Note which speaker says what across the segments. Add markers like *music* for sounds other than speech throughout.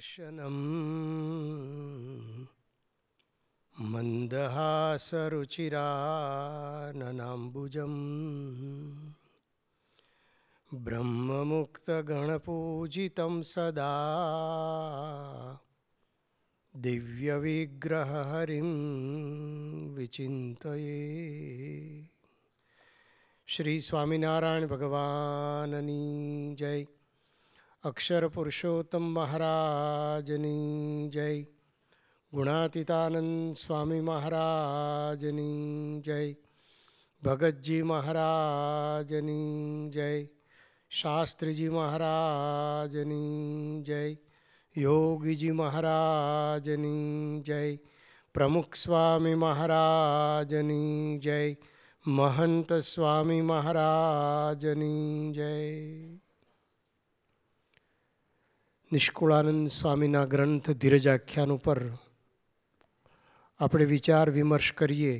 Speaker 1: दर्शनम् मन्दहासरुचिराननाम्बुजम् ब्रह्ममुक्तगणपूजितं सदा दिव्यविग्रहहरिं विचिन्तये શ્રી સ્વામિનારાયણ ભગવાનની જય अक्षर पुरुषोत्तम ने जय गुणातीतानंद स्वामी महाराज ने जय भगत जी ने जय शास्त्री जी महाराज ने जय योगी जी ने जय प्रमुख स्वामी ने जय महंत स्वामी ने जय નિષ્કુળાનંદ સ્વામીના ગ્રંથ ધીરજ આખ્યાન ઉપર આપણે વિચાર વિમર્શ કરીએ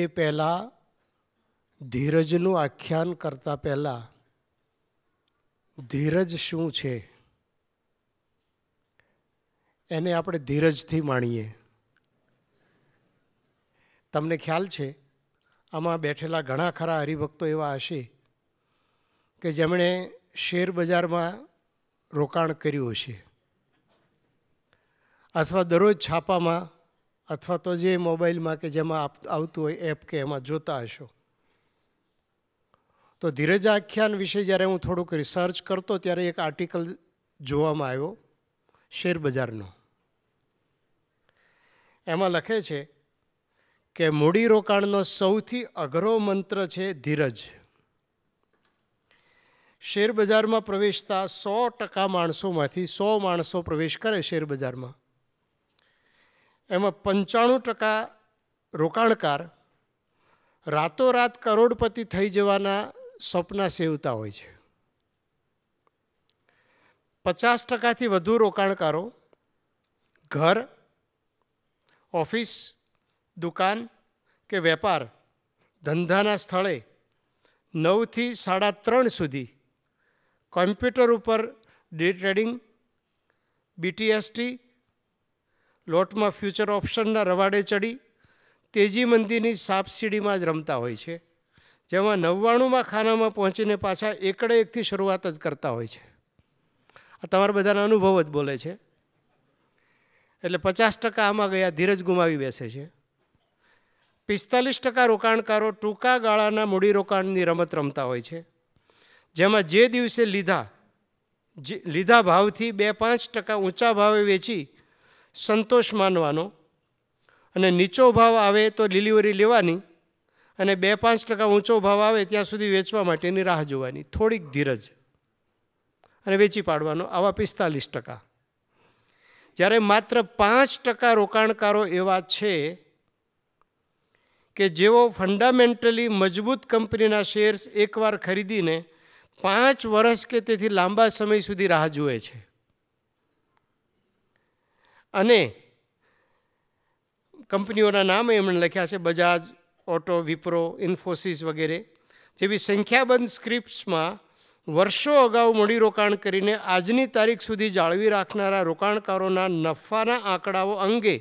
Speaker 1: એ પહેલાં ધીરજનું આખ્યાન કરતાં પહેલાં ધીરજ શું છે એને આપણે ધીરજથી માણીએ તમને ખ્યાલ છે આમાં બેઠેલા ઘણા ખરા હરિભક્તો એવા હશે કે જેમણે શેર બજારમાં રોકાણ કર્યું હશે અથવા દરરોજ છાપામાં અથવા તો જે મોબાઈલમાં કે જેમાં આવતું હોય એપ કે એમાં જોતા હશો તો ધીરજ આખ્યાન વિશે જ્યારે હું થોડુંક રિસર્ચ કરતો ત્યારે એક આર્ટિકલ જોવામાં આવ્યો શેરબજારનો એમાં લખે છે કે મૂડીરોકાણનો સૌથી અઘરો મંત્ર છે ધીરજ શેરબજારમાં પ્રવેશતા સો ટકા માણસોમાંથી સો માણસો પ્રવેશ કરે શેરબજારમાં એમાં પંચાણું ટકા રોકાણકાર રાતોરાત કરોડપતિ થઈ જવાના સ્વપ્ના સેવતા હોય છે પચાસ ટકાથી વધુ રોકાણકારો ઘર ઓફિસ દુકાન કે વેપાર ધંધાના સ્થળે નવથી સાડા ત્રણ સુધી કોમ્પ્યુટર ઉપર ડે ટ્રેડિંગ બીટીએસટી લોટમાં ફ્યુચર ઓપ્શનના રવાડે ચડી તેજી મંદીની સાપ સીડીમાં જ રમતા હોય છે જેમાં નવ્વાણુંમાં ખાનામાં પહોંચીને પાછા એકડે એકથી શરૂઆત જ કરતા હોય છે આ તમારા બધાના અનુભવ જ બોલે છે એટલે પચાસ ટકા આમાં ગયા ધીરજ ગુમાવી બેસે છે પિસ્તાલીસ ટકા રોકાણકારો ટૂંકા ગાળાના મૂડીરોકાણની રમત રમતા હોય છે જેમાં જે દિવસે લીધા જે લીધા ભાવથી બે પાંચ ટકા ઊંચા ભાવે વેચી સંતોષ માનવાનો અને નીચો ભાવ આવે તો ડિલિવરી લેવાની અને બે પાંચ ટકા ઊંચો ભાવ આવે ત્યાં સુધી વેચવા માટેની રાહ જોવાની થોડીક ધીરજ અને વેચી પાડવાનો આવા પિસ્તાલીસ ટકા જ્યારે માત્ર પાંચ ટકા રોકાણકારો એવા છે કે જેઓ ફંડામેન્ટલી મજબૂત કંપનીના શેર્સ એકવાર ખરીદીને પાંચ વર્ષ કે તેથી લાંબા સમય સુધી રાહ જુએ છે અને કંપનીઓના નામ એમણે લખ્યા છે બજાજ ઓટો વિપ્રો ઇન્ફોસિસ વગેરે જેવી સંખ્યાબંધ સ્ક્રિપ્ટ્સમાં વર્ષો અગાઉ મૂડીરોકાણ કરીને આજની તારીખ સુધી જાળવી રાખનારા રોકાણકારોના નફાના આંકડાઓ અંગે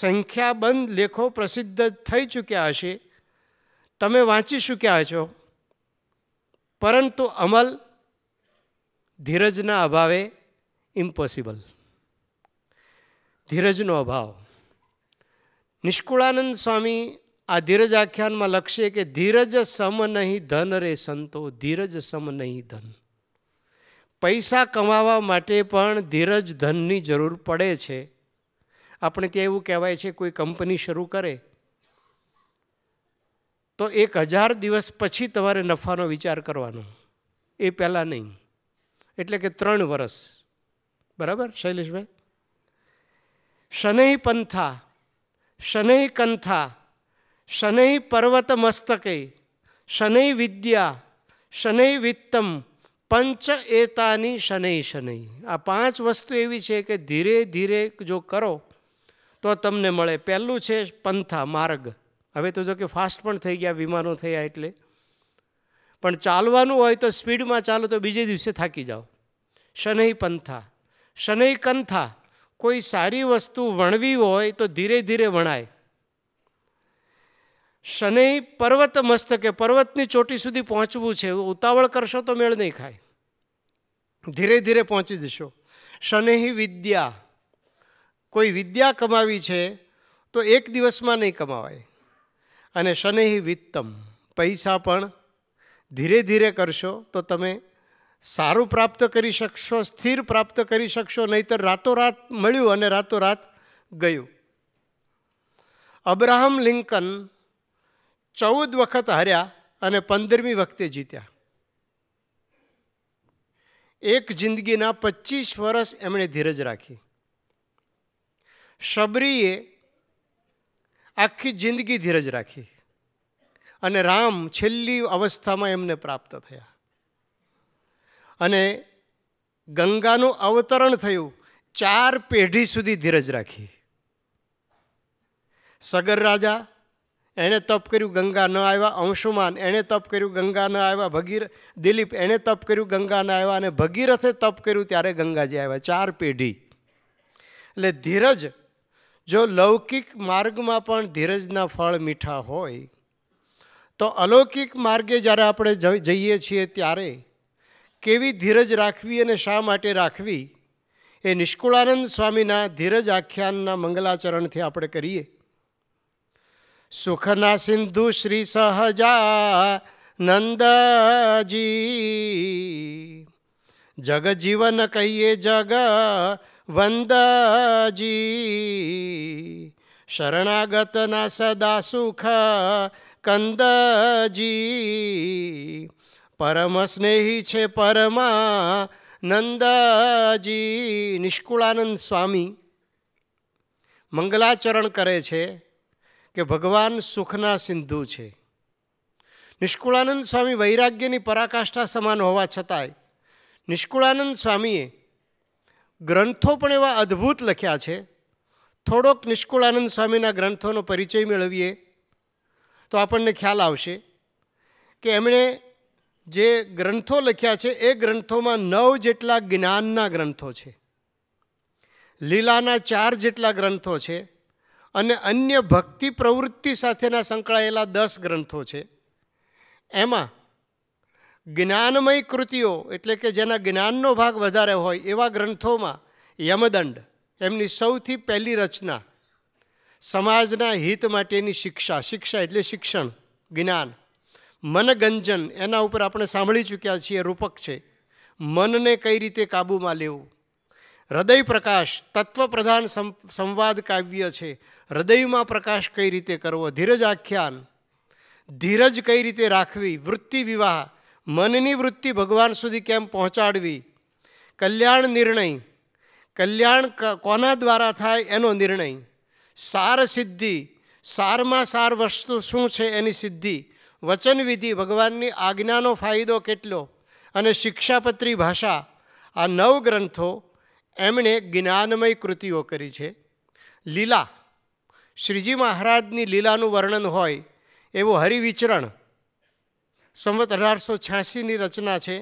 Speaker 1: સંખ્યાબંધ લેખો પ્રસિદ્ધ થઈ ચૂક્યા હશે તમે વાંચી ચૂક્યા છો પરંતુ અમલ ધીરજના અભાવે ઇમ્પોસિબલ ધીરજનો અભાવ નિષ્કુળાનંદ સ્વામી આ ધીરજ આખ્યાનમાં લખશે કે ધીરજ સમ નહીં ધન રે સંતો ધીરજ સમ નહીં ધન પૈસા કમાવા માટે પણ ધીરજ ધનની જરૂર પડે છે આપણે ત્યાં એવું કહેવાય છે કોઈ કંપની શરૂ કરે તો એક હજાર દિવસ પછી તમારે નફાનો વિચાર કરવાનો એ પહેલાં નહીં એટલે કે ત્રણ વર્ષ બરાબર શૈલેષભાઈ શનૈ પંથા શનૈ કંથા શનૈ પર્વત મસ્તકે શનૈ વિદ્યા શનૈ વિત્તમ પંચ એતાની શનૈ શનૈ આ પાંચ વસ્તુ એવી છે કે ધીરે ધીરે જો કરો તો તમને મળે પહેલું છે પંથા માર્ગ હવે તો જો કે ફાસ્ટ પણ થઈ ગયા વિમાનો થયા એટલે પણ ચાલવાનું હોય તો સ્પીડમાં ચાલો તો બીજે દિવસે થાકી જાઓ શનૈ પંથા શનૈ કંથા કોઈ સારી વસ્તુ વણવી હોય તો ધીરે ધીરે વણાય શનૈ પર્વત મસ્તકે પર્વતની ચોટી સુધી પહોંચવું છે ઉતાવળ કરશો તો મેળ નહીં ખાય ધીરે ધીરે પહોંચી જશો શનૈ વિદ્યા કોઈ વિદ્યા કમાવી છે તો એક દિવસમાં નહીં કમાવાય અને શનિ વિત્તમ પૈસા પણ ધીરે ધીરે કરશો તો તમે સારું પ્રાપ્ત કરી શકશો સ્થિર પ્રાપ્ત કરી શકશો નહીતર રાતોરાત મળ્યું અને રાતોરાત ગયું અબ્રાહમ લિંકન ચૌદ વખત હાર્યા અને પંદરમી વખતે જીત્યા એક જિંદગીના પચીસ વર્ષ એમણે ધીરજ રાખી શબરીએ આખી જિંદગી ધીરજ રાખી અને રામ છેલ્લી અવસ્થામાં એમને પ્રાપ્ત થયા અને ગંગાનું અવતરણ થયું ચાર પેઢી સુધી ધીરજ રાખી સગર રાજા એણે તપ કર્યું ગંગા ન આવ્યા અંશુમાન એણે તપ કર્યું ગંગા ન આવ્યા ભગીર દિલીપ એણે તપ કર્યું ગંગા ન આવ્યા અને ભગીરથે તપ કર્યું ત્યારે ગંગાજી આવ્યા ચાર પેઢી એટલે ધીરજ જો લૌકિક માર્ગમાં પણ ધીરજના ફળ મીઠા હોય તો અલૌકિક માર્ગે જ્યારે આપણે જઈએ છીએ ત્યારે કેવી ધીરજ રાખવી અને શા માટે રાખવી એ નિષ્કુળાનંદ સ્વામીના ધીરજ આખ્યાનના મંગલાચરણથી આપણે કરીએ સુખના સિંધુ શ્રી સહજા નંદજી જગજીવન કહીએ જગ વંદજી શરણાગતના સદા સુખ કંદજી પરમ સ્નેહી છે પરમા નંદજી નિષ્કુળાનંદ સ્વામી મંગલાચરણ કરે છે કે ભગવાન સુખના સિંધુ છે નિષ્કુળાનંદ સ્વામી વૈરાગ્યની પરાકાષ્ઠા સમાન હોવા છતાંય નિષ્કુળાનંદ સ્વામીએ ગ્રંથો પણ એવા અદ્ભુત લખ્યા છે થોડોક નિષ્કુળાનંદ સ્વામીના ગ્રંથોનો પરિચય મેળવીએ તો આપણને ખ્યાલ આવશે કે એમણે જે ગ્રંથો લખ્યા છે એ ગ્રંથોમાં નવ જેટલા જ્ઞાનના ગ્રંથો છે લીલાના ચાર જેટલા ગ્રંથો છે અને અન્ય ભક્તિ પ્રવૃત્તિ સાથેના સંકળાયેલા દસ ગ્રંથો છે એમાં જ્ઞાનમય કૃતિઓ એટલે કે જેના જ્ઞાનનો ભાગ વધારે હોય એવા ગ્રંથોમાં યમદંડ એમની સૌથી પહેલી રચના સમાજના હિત માટેની શિક્ષા શિક્ષા એટલે શિક્ષણ જ્ઞાન મનગંજન એના ઉપર આપણે સાંભળી ચૂક્યા છીએ રૂપક છે મનને કઈ રીતે કાબૂમાં લેવું હૃદય પ્રકાશ તત્વપ્રધાન સંવાદ કાવ્ય છે હૃદયમાં પ્રકાશ કઈ રીતે કરવો ધીરજ આખ્યાન ધીરજ કઈ રીતે રાખવી વૃત્તિ વિવાહ મનની વૃત્તિ ભગવાન સુધી કેમ પહોંચાડવી કલ્યાણ નિર્ણય કલ્યાણ કોના દ્વારા થાય એનો નિર્ણય સાર સિદ્ધિ સારમાં સાર વસ્તુ શું છે એની સિદ્ધિ વચનવિધિ ભગવાનની આજ્ઞાનો ફાયદો કેટલો અને શિક્ષાપત્રી ભાષા આ નવ ગ્રંથો એમણે જ્ઞાનમય કૃતિઓ કરી છે લીલા શ્રીજી મહારાજની લીલાનું વર્ણન હોય એવું હરિવિચરણ સંવત અઢારસો છ્યાસીની રચના છે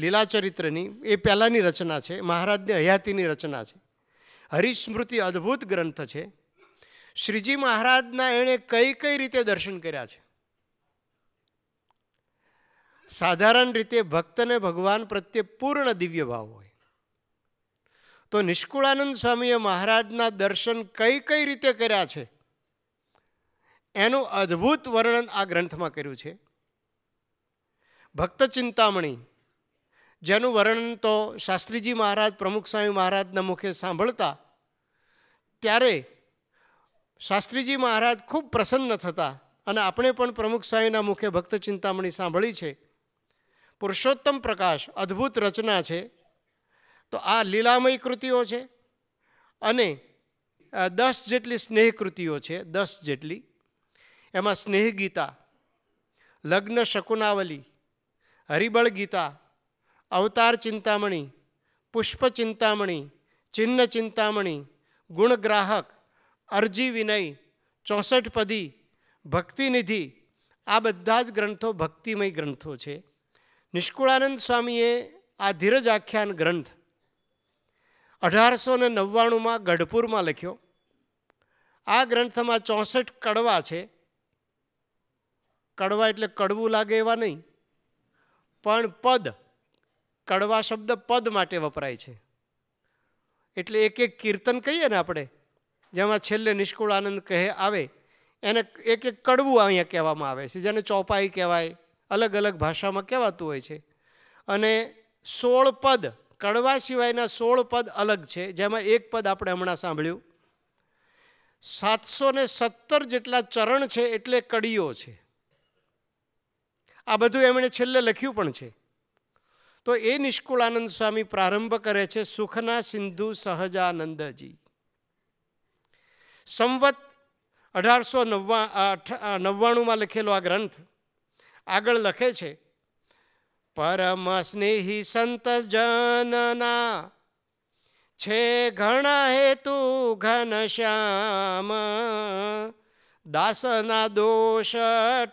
Speaker 1: લીલાચરિત્રની એ પહેલાંની રચના છે મહારાજની હયાતીની રચના છે હરિસ્મૃતિ અદ્ભુત ગ્રંથ છે શ્રીજી મહારાજના એણે કઈ કઈ રીતે દર્શન કર્યા છે સાધારણ રીતે ભક્તને ભગવાન પ્રત્યે પૂર્ણ દિવ્ય ભાવ હોય તો નિષ્કુળાનંદ સ્વામીએ મહારાજના દર્શન કઈ કઈ રીતે કર્યા છે એનું અદ્ભુત વર્ણન આ ગ્રંથમાં કર્યું છે ભક્ત ચિંતામણી જેનું વર્ણન તો શાસ્ત્રીજી મહારાજ પ્રમુખ સ્વામી મહારાજના મુખે સાંભળતા ત્યારે શાસ્ત્રીજી મહારાજ ખૂબ પ્રસન્ન થતા અને આપણે પણ પ્રમુખ સ્વામીના મુખે ભક્ત ચિંતામણી સાંભળી છે પુરુષોત્તમ પ્રકાશ અદ્ભુત રચના છે તો આ લીલામય કૃતિઓ છે અને દસ જેટલી સ્નેહ કૃતિઓ છે દસ જેટલી એમાં સ્નેહ ગીતા લગ્ન શકુનાવલી હરિબળ ગીતા અવતાર ચિંતામણી પુષ્પ ચિંતામણી ચિહ્ન ચિંતામણી ગુણગ્રાહક અરજી વિનય ચોસઠ પદી ભક્તિનિધિ આ બધા જ ગ્રંથો ભક્તિમય ગ્રંથો છે નિષ્કુળાનંદ સ્વામીએ આ ધીરજ આખ્યાન ગ્રંથ અઢારસો ને નવ્વાણુંમાં ગઢપુરમાં લખ્યો આ ગ્રંથમાં ચોસઠ કડવા છે કડવા એટલે કડવું લાગે એવા નહીં પણ પદ કડવા શબ્દ પદ માટે વપરાય છે એટલે એક એક કીર્તન કહીએ ને આપણે જેમાં છેલ્લે નિષ્કુળ આનંદ કહે આવે એને એક એક કડવું અહીંયા કહેવામાં આવે છે જેને ચોપાઈ કહેવાય અલગ અલગ ભાષામાં કહેવાતું હોય છે અને સોળ પદ કડવા સિવાયના સોળ પદ અલગ છે જેમાં એક પદ આપણે હમણાં સાંભળ્યું સાતસો સત્તર જેટલા ચરણ છે એટલે કડીઓ છે આ બધું એમણે છેલ્લે લખ્યું પણ છે તો એ નિષ્કુળાનંદ સ્વામી પ્રારંભ કરે છે સુખના સિંધુ સહજાનંદજી સંવત અઢારસો નવ્વા નવ્વાણુંમાં લખેલો આ ગ્રંથ આગળ લખે છે પરમ સ્નેહી સંત જનના છે ઘણા હેતુ ઘનશ્યામ દાસના દોષ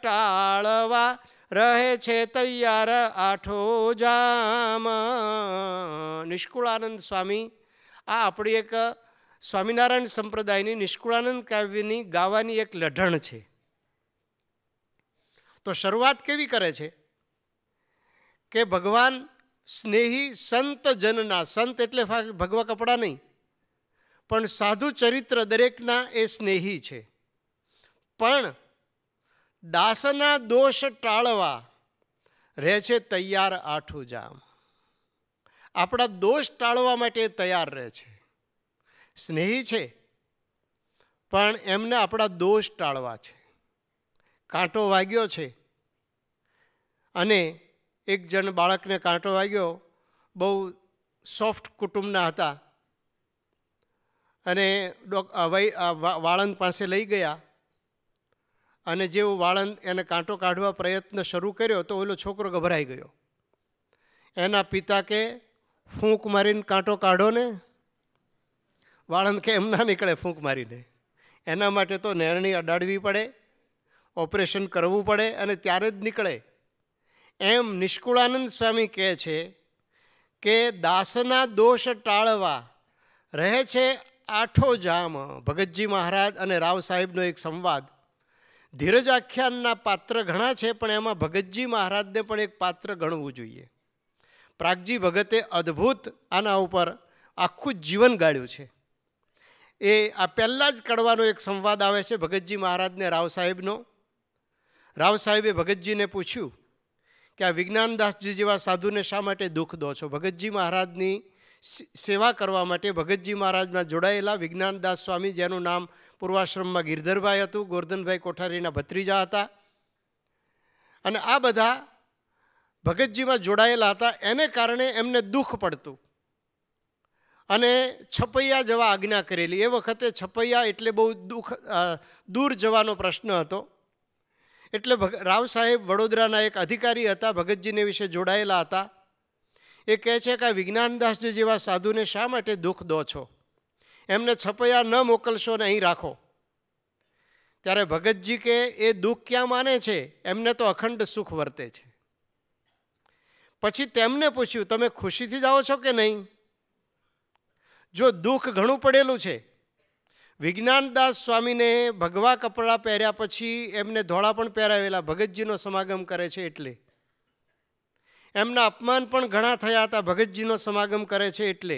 Speaker 1: ટાળવા રહે છે તૈયાર આઠો જામ નિષ્કુળાનંદ સ્વામી આ આપણી એક સ્વામિનારાયણ સંપ્રદાયની નિષ્કુળાનંદ કાવ્યની ગાવાની એક લઢણ છે તો શરૂઆત કેવી કરે છે કે ભગવાન સ્નેહી સંત જનના સંત એટલે ભગવા કપડાં નહીં પણ સાધુ ચરિત્ર દરેકના એ સ્નેહી છે પણ દાસના દોષ ટાળવા રહે છે તૈયાર આઠું જામ આપણા દોષ ટાળવા માટે તૈયાર રહે છે સ્નેહી છે પણ એમને આપણા દોષ ટાળવા છે કાંટો વાગ્યો છે અને એક જણ બાળકને કાંટો વાગ્યો બહુ સોફ્ટ કુટુંબના હતા અને વાળંદ પાસે લઈ ગયા અને જેવું વાળંદ એને કાંટો કાઢવા પ્રયત્ન શરૂ કર્યો તો ઓલો છોકરો ગભરાઈ ગયો એના પિતા કે ફૂંક મારીને કાંટો કાઢો ને વાળંદ કે એમ ના નીકળે ફૂંક મારીને એના માટે તો નેરણી અડાડવી પડે ઓપરેશન કરવું પડે અને ત્યારે જ નીકળે એમ નિષ્કુળાનંદ સ્વામી કહે છે કે દાસના દોષ ટાળવા રહે છે આઠો જામ ભગતજી મહારાજ અને રાવ સાહેબનો એક સંવાદ ધીરજ આખ્યાનના પાત્ર ઘણા છે પણ એમાં ભગતજી મહારાજને પણ એક પાત્ર ગણવું જોઈએ પ્રાગજી ભગતે અદ્ભુત આના ઉપર આખું જીવન ગાળ્યું છે એ આ પહેલાં જ કડવાનો એક સંવાદ આવે છે ભગતજી મહારાજને રાવ સાહેબનો રાવ સાહેબે ભગતજીને પૂછ્યું કે આ વિજ્ઞાનદાસજી જેવા સાધુને શા માટે દુઃખ દો છો ભગતજી મહારાજની સેવા કરવા માટે ભગતજી મહારાજમાં જોડાયેલા વિજ્ઞાનદાસ સ્વામી જેનું નામ પૂર્વાશ્રમમાં ગિરધરભાઈ હતું ગોરધનભાઈ કોઠારીના ભત્રીજા હતા અને આ બધા ભગતજીમાં જોડાયેલા હતા એને કારણે એમને દુઃખ પડતું અને છપૈયા જવા આજ્ઞા કરેલી એ વખતે છપૈયા એટલે બહુ દુઃખ દૂર જવાનો પ્રશ્ન હતો એટલે ભગ રાવ સાહેબ વડોદરાના એક અધિકારી હતા ભગતજીને વિશે જોડાયેલા હતા એ કહે છે કે વિજ્ઞાનદાસજી જેવા સાધુને શા માટે દુઃખ દો છો એમને છપૈયા ન મોકલશો ને અહીં રાખો ત્યારે ભગતજી કે એ દુઃખ ક્યાં માને છે એમને તો અખંડ સુખ વર્તે છે પછી તેમને પૂછ્યું તમે ખુશીથી જાઓ છો કે નહીં જો દુઃખ ઘણું પડેલું છે વિજ્ઞાનદાસ સ્વામીને ભગવા કપડાં પહેર્યા પછી એમને ધોળા પણ પહેરાવેલા ભગતજીનો સમાગમ કરે છે એટલે એમના અપમાન પણ ઘણા થયા હતા ભગતજીનો સમાગમ કરે છે એટલે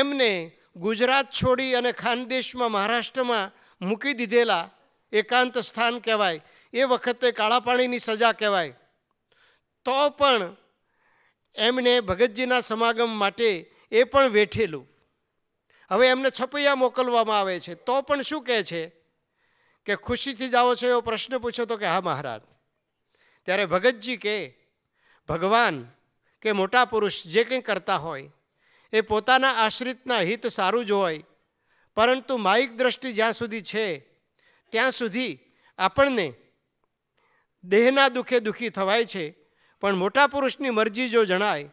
Speaker 1: એમને ગુજરાત છોડી અને ખાનદેશમાં મહારાષ્ટ્રમાં મૂકી દીધેલા એકાંત સ્થાન કહેવાય એ વખતે કાળા પાણીની સજા કહેવાય તો પણ એમને ભગતજીના સમાગમ માટે એ પણ વેઠેલું હવે એમને છપૈયા મોકલવામાં આવે છે તો પણ શું કહે છે કે ખુશીથી જાઓ છો એવો પ્રશ્ન પૂછો તો કે હા મહારાજ ત્યારે ભગતજી કે ભગવાન કે મોટા પુરુષ જે કંઈ કરતા હોય એ પોતાના આશ્રિતના હિત સારું જ હોય પરંતુ માયિક દ્રષ્ટિ જ્યાં સુધી છે ત્યાં સુધી આપણને દેહના દુઃખે દુઃખી થવાય છે પણ મોટા પુરુષની મરજી જો જણાય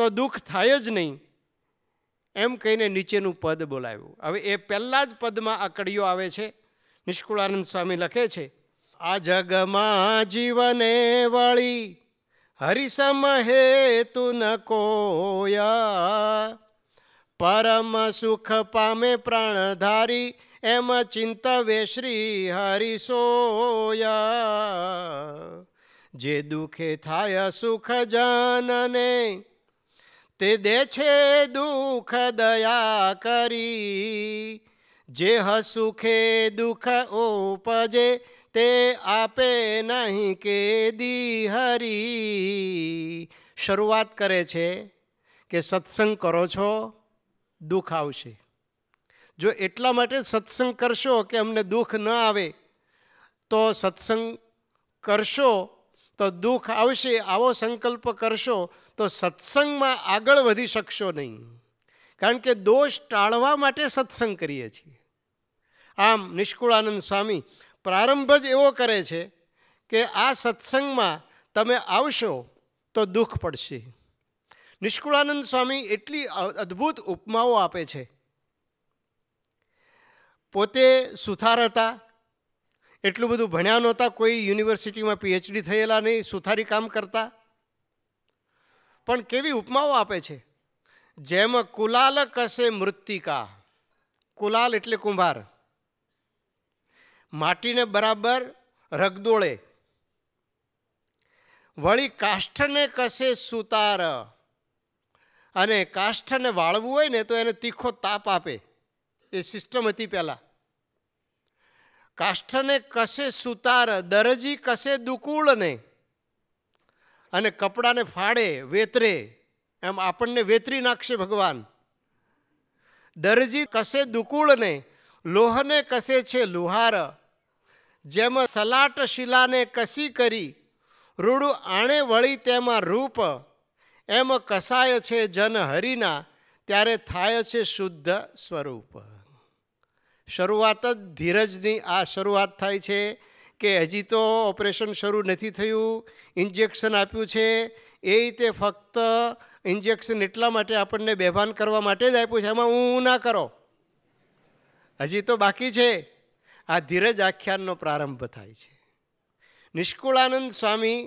Speaker 1: તો દુઃખ થાય જ નહીં એમ કહીને નીચેનું પદ બોલાવ્યું હવે એ પહેલાં જ પદમાં આ કડીઓ આવે છે નિષ્કુળાનંદ સ્વામી લખે છે આ જગમાં જીવને વળી હરિસમ હેતુ ન કોયા પરમ સુખ પામે પ્રાણધારી એમ ચિંતવે શ્રી હરિસોયા જે દુઃખે થાય સુખ જનને તે દે છે દુઃખ દયા કરી જે હસુખે દુઃખ ઉપજે તે આપે નહીં કે દી હરી શરૂઆત કરે છે કે સત્સંગ કરો છો દુઃખ આવશે જો એટલા માટે સત્સંગ કરશો કે અમને દુઃખ ન આવે તો સત્સંગ કરશો તો દુઃખ આવશે આવો સંકલ્પ કરશો તો સત્સંગમાં આગળ વધી શકશો નહીં કારણ કે દોષ ટાળવા માટે સત્સંગ કરીએ છીએ આમ નિષ્કુળાનંદ સ્વામી પ્રારંભ જ એવો કરે છે કે આ સત્સંગમાં તમે આવશો તો દુઃખ પડશે નિષ્કુળાનંદ સ્વામી એટલી અદ્ભુત ઉપમાઓ આપે છે પોતે સુથાર હતા એટલું બધું ભણ્યા નહોતા કોઈ યુનિવર્સિટીમાં પીએચડી થયેલા નહીં સુથારી કામ કરતા પણ કેવી ઉપમાઓ આપે છે જેમ કુલાલ કસે મૃત્તિકા કુલાલ એટલે કુંભાર માટીને બરાબર રગદોળે વળી કાષ્ઠને કસે સુતાર અને કાષ્ઠને વાળવું હોય ને તો એને તીખો તાપ આપે એ સિસ્ટમ હતી પહેલાં કાષ્ઠને કશે સુતાર દરજી કશે દુકુળ દુકુળને અને કપડાને ફાડે વેતરે એમ આપણને વેતરી નાખશે ભગવાન દરજી કશે દુકુળ દુકુળને લોહને કસે છે લુહાર જેમ સલાટ શિલાને કસી કરી રૂડું આણે વળી તેમાં રૂપ એમ કસાય છે જન હરિના ત્યારે થાય છે શુદ્ધ સ્વરૂપ શરૂઆત જ ધીરજની આ શરૂઆત થાય છે કે હજી તો ઓપરેશન શરૂ નથી થયું ઇન્જેક્શન આપ્યું છે એ રીતે ફક્ત ઇન્જેક્શન એટલા માટે આપણને બેભાન કરવા માટે જ આપ્યું છે એમાં હું હું ના કરો હજી તો બાકી છે આ ધીરજ આખ્યાનનો પ્રારંભ થાય છે નિષ્કુળાનંદ સ્વામી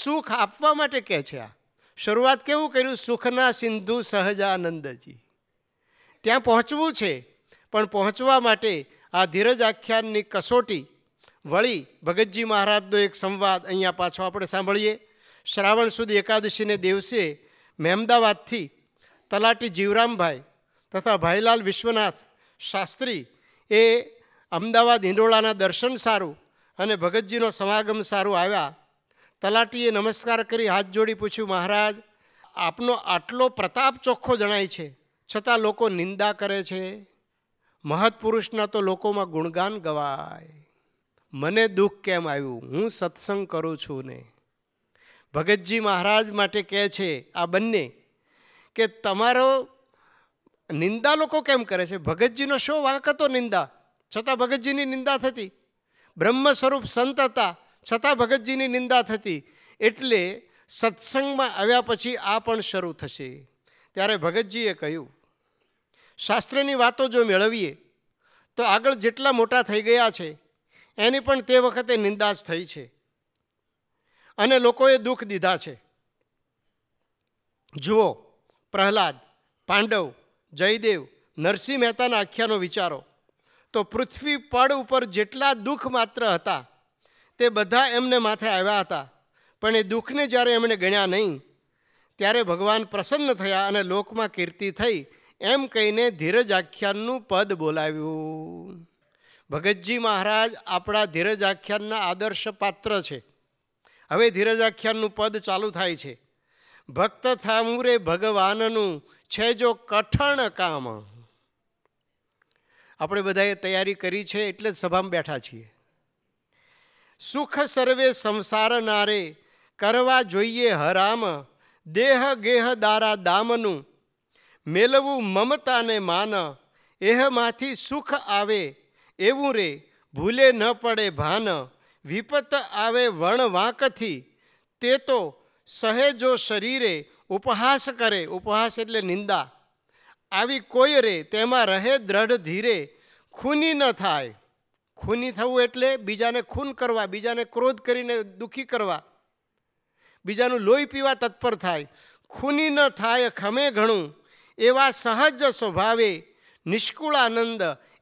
Speaker 1: સુખ આપવા માટે કહે છે આ શરૂઆત કેવું કર્યું સુખના સિંધુ સહજાનંદજી ત્યાં પહોંચવું છે પણ પહોંચવા માટે આ ધીરજ આખ્યાનની કસોટી વળી ભગતજી મહારાજનો એક સંવાદ અહીંયા પાછો આપણે સાંભળીએ શ્રાવણ સુધી એકાદશીને દિવસે મહેમદાવાદથી તલાટી જીવરામભાઈ તથા ભાઈલાલ વિશ્વનાથ શાસ્ત્રી એ અમદાવાદ હિંડોળાના દર્શન સારું અને ભગતજીનો સમાગમ સારું આવ્યા તલાટીએ નમસ્કાર કરી હાથ જોડી પૂછ્યું મહારાજ આપનો આટલો પ્રતાપ ચોખ્ખો જણાય છે છતાં લોકો નિંદા કરે છે મહત્પુરુષના તો લોકોમાં ગુણગાન ગવાય મને દુઃખ કેમ આવ્યું હું સત્સંગ કરું છું ને ભગતજી મહારાજ માટે કહે છે આ બંને કે તમારો નિંદા લોકો કેમ કરે છે ભગતજીનો શો વાંક હતો નિંદા છતાં ભગતજીની નિંદા થતી બ્રહ્મ સ્વરૂપ સંત હતા છતાં ભગતજીની નિંદા થતી એટલે સત્સંગમાં આવ્યા પછી આ પણ શરૂ થશે ત્યારે ભગતજીએ કહ્યું શાસ્ત્રની વાતો જો મેળવીએ તો આગળ જેટલા મોટા થઈ ગયા છે એની પણ તે વખતે નિંદા જ થઈ છે અને લોકોએ દુઃખ દીધા છે જુઓ પ્રહલાદ પાંડવ જયદેવ નરસિંહ મહેતાના આખ્યાનો વિચારો તો પૃથ્વી પડ ઉપર જેટલા દુઃખ માત્ર હતા તે બધા એમને માથે આવ્યા હતા પણ એ દુઃખને જ્યારે એમણે ગણ્યા નહીં ત્યારે ભગવાન પ્રસન્ન થયા અને લોકમાં કીર્તિ થઈ એમ કહીને ધીરજ આખ્યાનનું પદ બોલાવ્યું ભગતજી મહારાજ આપણા ધીરજ આખ્યાનના આદર્શ પાત્ર છે હવે ધીરજ આખ્યાનનું પદ ચાલુ થાય છે ભક્ત થામુરે ભગવાનનું છે જો કઠણ કામ આપણે બધાએ તૈયારી કરી છે એટલે જ સભામાં બેઠા છીએ સુખ સર્વે સંસારનારે કરવા જોઈએ હરામ દેહ ગેહ દારા દામનું મેલવું મમતાને માન એહમાંથી સુખ આવે એવું રે ભૂલે ન પડે ભાન વિપત આવે વણ વાંકથી તે તો સહેજો શરીરે ઉપહાસ કરે ઉપહાસ એટલે નિંદા આવી કોઈ રે તેમાં રહે દ્રઢ ધીરે ખૂની ન થાય ખૂની થવું એટલે બીજાને ખૂન કરવા બીજાને ક્રોધ કરીને દુઃખી કરવા બીજાનું લોહી પીવા તત્પર થાય ખૂની ન થાય ખમે ઘણું એવા સહજ સ્વભાવે નિષ્કુળાનંદ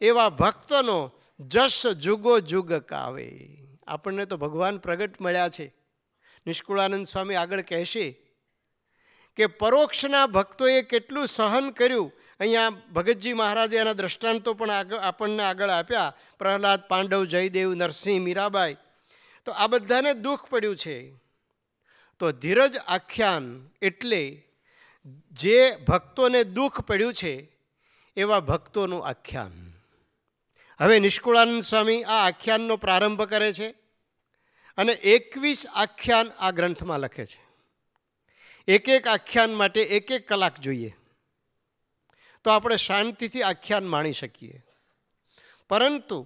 Speaker 1: એવા ભક્તનો જશ જુગો જુગ કાવે આપણને તો ભગવાન પ્રગટ મળ્યા છે નિષ્કુળાનંદ સ્વામી આગળ કહેશે કે પરોક્ષના ભક્તોએ કેટલું સહન કર્યું અહીંયા ભગતજી મહારાજે એના દ્રષ્ટાંતો પણ આગળ આપણને આગળ આપ્યા પ્રહલાદ પાંડવ જયદેવ નરસિંહ મીરાબાઈ તો આ બધાને દુઃખ પડ્યું છે તો ધીરજ આખ્યાન એટલે જે ભક્તોને દુઃખ પડ્યું છે એવા ભક્તોનું આખ્યાન હવે નિષ્કુળાનંદ સ્વામી આ આખ્યાનનો પ્રારંભ કરે છે અને એકવીસ આખ્યાન આ ગ્રંથમાં લખે છે એક એક આખ્યાન માટે એક એક કલાક જોઈએ તો આપણે શાંતિથી આખ્યાન માણી શકીએ પરંતુ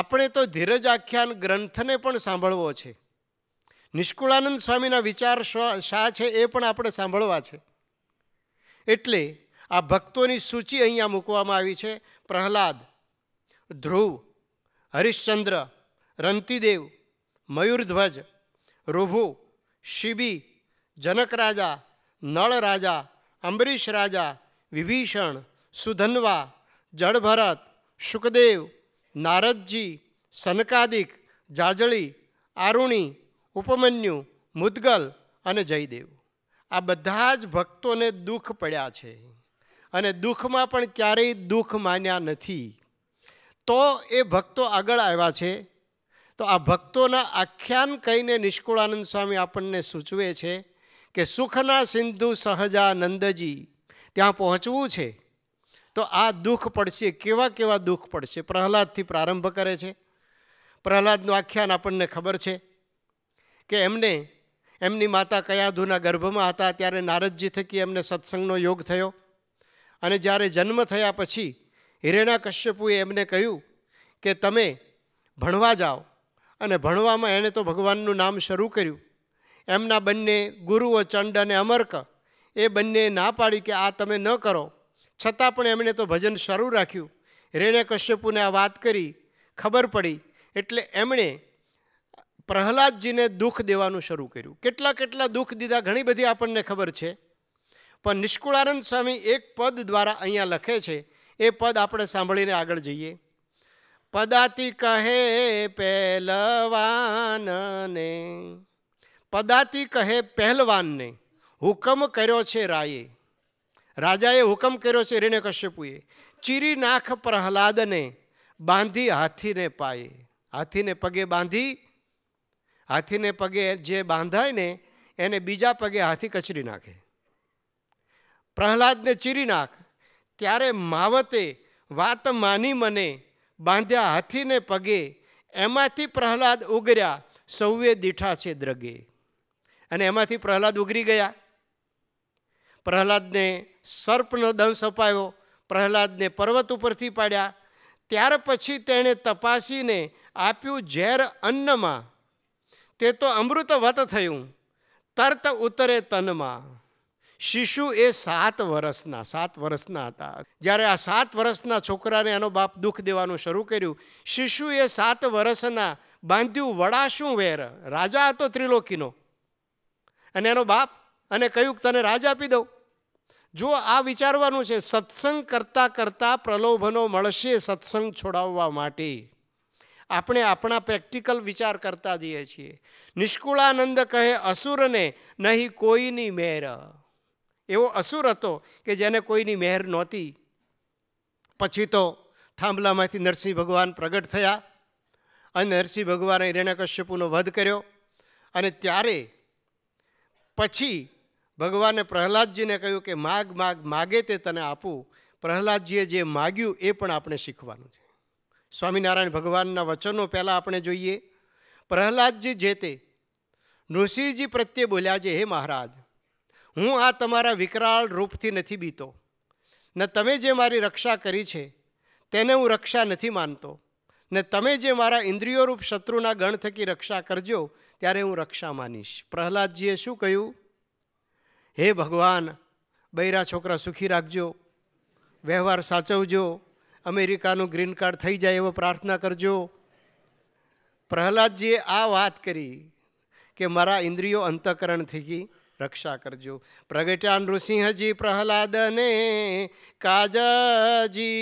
Speaker 1: આપણે તો ધીરજ આખ્યાન ગ્રંથને પણ સાંભળવો છે નિષ્કુળાનંદ સ્વામીના વિચાર શા છે એ પણ આપણે સાંભળવા છે એટલે આ ભક્તોની સૂચિ અહીંયા મૂકવામાં આવી છે પ્રહલાદ ધ્રુવ હરિશ્ચંદ્ર રંતિદેવ મયુરધ્વજ રૂભુ શિબી જનક રાજા નળ રાજા અંબરીશ રાજા વિભીષણ સુધનવા જળભરત શુકદેવ નારદજી સનકાદિક જાજળી આરુણી ઉપમન્યુ મુદગલ અને જયદેવ આ બધા જ ભક્તોને દુઃખ પડ્યા છે અને દુઃખમાં પણ ક્યારેય દુઃખ માન્યા નથી તો એ ભક્તો આગળ આવ્યા છે તો આ ભક્તોના આખ્યાન કહીને નિષ્કુળાનંદ સ્વામી આપણને સૂચવે છે કે સુખના સિંધુ સહજાનંદજી ત્યાં પહોંચવું છે તો આ દુઃખ પડશે કેવા કેવા દુઃખ પડશે પ્રહલાદથી પ્રારંભ કરે છે પ્રહલાદનું આખ્યાન આપણને ખબર છે કે એમને એમની માતા કયાધુના ગર્ભમાં હતા ત્યારે નારદજી થકી એમને સત્સંગનો યોગ થયો અને જ્યારે જન્મ થયા પછી હિરેણા કશ્યપુએ એમને કહ્યું કે તમે ભણવા જાઓ અને ભણવામાં એણે તો ભગવાનનું નામ શરૂ કર્યું એમના બંને ગુરુઓ ચંડ અને અમર્ક એ બંને ના પાડી કે આ તમે ન કરો છતાં પણ એમણે તો ભજન શરૂ રાખ્યું રેણે કશ્યપુને આ વાત કરી ખબર પડી એટલે એમણે પ્રહલાદજીને દુઃખ દેવાનું શરૂ કર્યું કેટલા કેટલા દુઃખ દીધા ઘણી બધી આપણને ખબર છે પણ નિષ્કુળાનંદ સ્વામી એક પદ દ્વારા અહીંયા લખે છે એ પદ આપણે સાંભળીને આગળ જઈએ પદાતિ કહે પહેલવાનને પદાતિ કહે પહેલવાનને હુકમ કર્યો છે રાયે રાજાએ હુકમ કર્યો છે હિરણ્ય કશ્યપુએ ચીરી નાખ પ્રહલાદને બાંધી હાથીને પાયે હાથીને પગે બાંધી હાથીને પગે જે બાંધાય ને એને બીજા પગે હાથી કચરી નાખે પ્રહલાદને ચીરી નાખ ત્યારે માવતે વાત માની મને બાંધ્યા હાથીને પગે એમાંથી પ્રહલાદ ઉગર્યા સૌએ દીઠા છે દ્રગે અને એમાંથી પ્રહલાદ ઉગરી ગયા પ્રહલાદને સર્પનો દંશ અપાયો પ્રહલાદને પર્વત ઉપરથી પાડ્યા ત્યાર પછી તેણે તપાસીને આપ્યું ઝેર અન્નમાં તે તો અમૃતવત થયું તરત ઉતરે તનમાં શિશુ એ સાત વર્ષના સાત વર્ષના હતા જ્યારે આ સાત વર્ષના છોકરાને એનો બાપ દુઃખ દેવાનું શરૂ કર્યું શિશુ એ સાત વર્ષના બાંધ્યું વડા શું વેર રાજા હતો ત્રિલોકીનો અને એનો બાપ અને કહ્યું તને રાજ આપી દઉં જો આ વિચારવાનું છે સત્સંગ કરતાં કરતાં પ્રલોભનો મળશે સત્સંગ છોડાવવા માટે આપણે આપણા પ્રેક્ટિકલ વિચાર કરતા જઈએ છીએ નિષ્કુળાનંદ કહે અસુરને નહીં કોઈની મહેર એવો અસુર હતો કે જેને કોઈની મહેર નહોતી પછી તો થાંભલામાંથી નરસિંહ ભગવાન પ્રગટ થયા અને નરસિંહ ભગવાને હિરણ્યકશ્યપુનો વધ કર્યો અને ત્યારે પછી ભગવાને પ્રહલાદજીને કહ્યું કે માગ માગ માગે તે તને આપું પ્રહલાદજીએ જે માગ્યું એ પણ આપણે શીખવાનું છે સ્વામિનારાયણ ભગવાનના વચનો પહેલાં આપણે જોઈએ પ્રહલાદજી જે તે નૃસિંહજી પ્રત્યે બોલ્યા છે હે મહારાજ હું આ તમારા વિકરાળ રૂપથી નથી બીતો ને તમે જે મારી રક્ષા કરી છે તેને હું રક્ષા નથી માનતો ને તમે જે મારા ઇન્દ્રિયોરૂપ શત્રુના ગણ થકી રક્ષા કરજો ત્યારે હું રક્ષા માનીશ પ્રહલાદજીએ શું કહ્યું હે ભગવાન બૈરા છોકરા સુખી રાખજો વ્યવહાર સાચવજો અમેરિકાનું ગ્રીન કાર્ડ થઈ જાય એવો પ્રાર્થના કરજો પ્રહલાદજીએ આ વાત કરી કે મારા ઇન્દ્રિયો અંતકરણથી રક્ષા કરજો પ્રગટ્યા નૃસિંહજી પ્રહલાદને કાજજી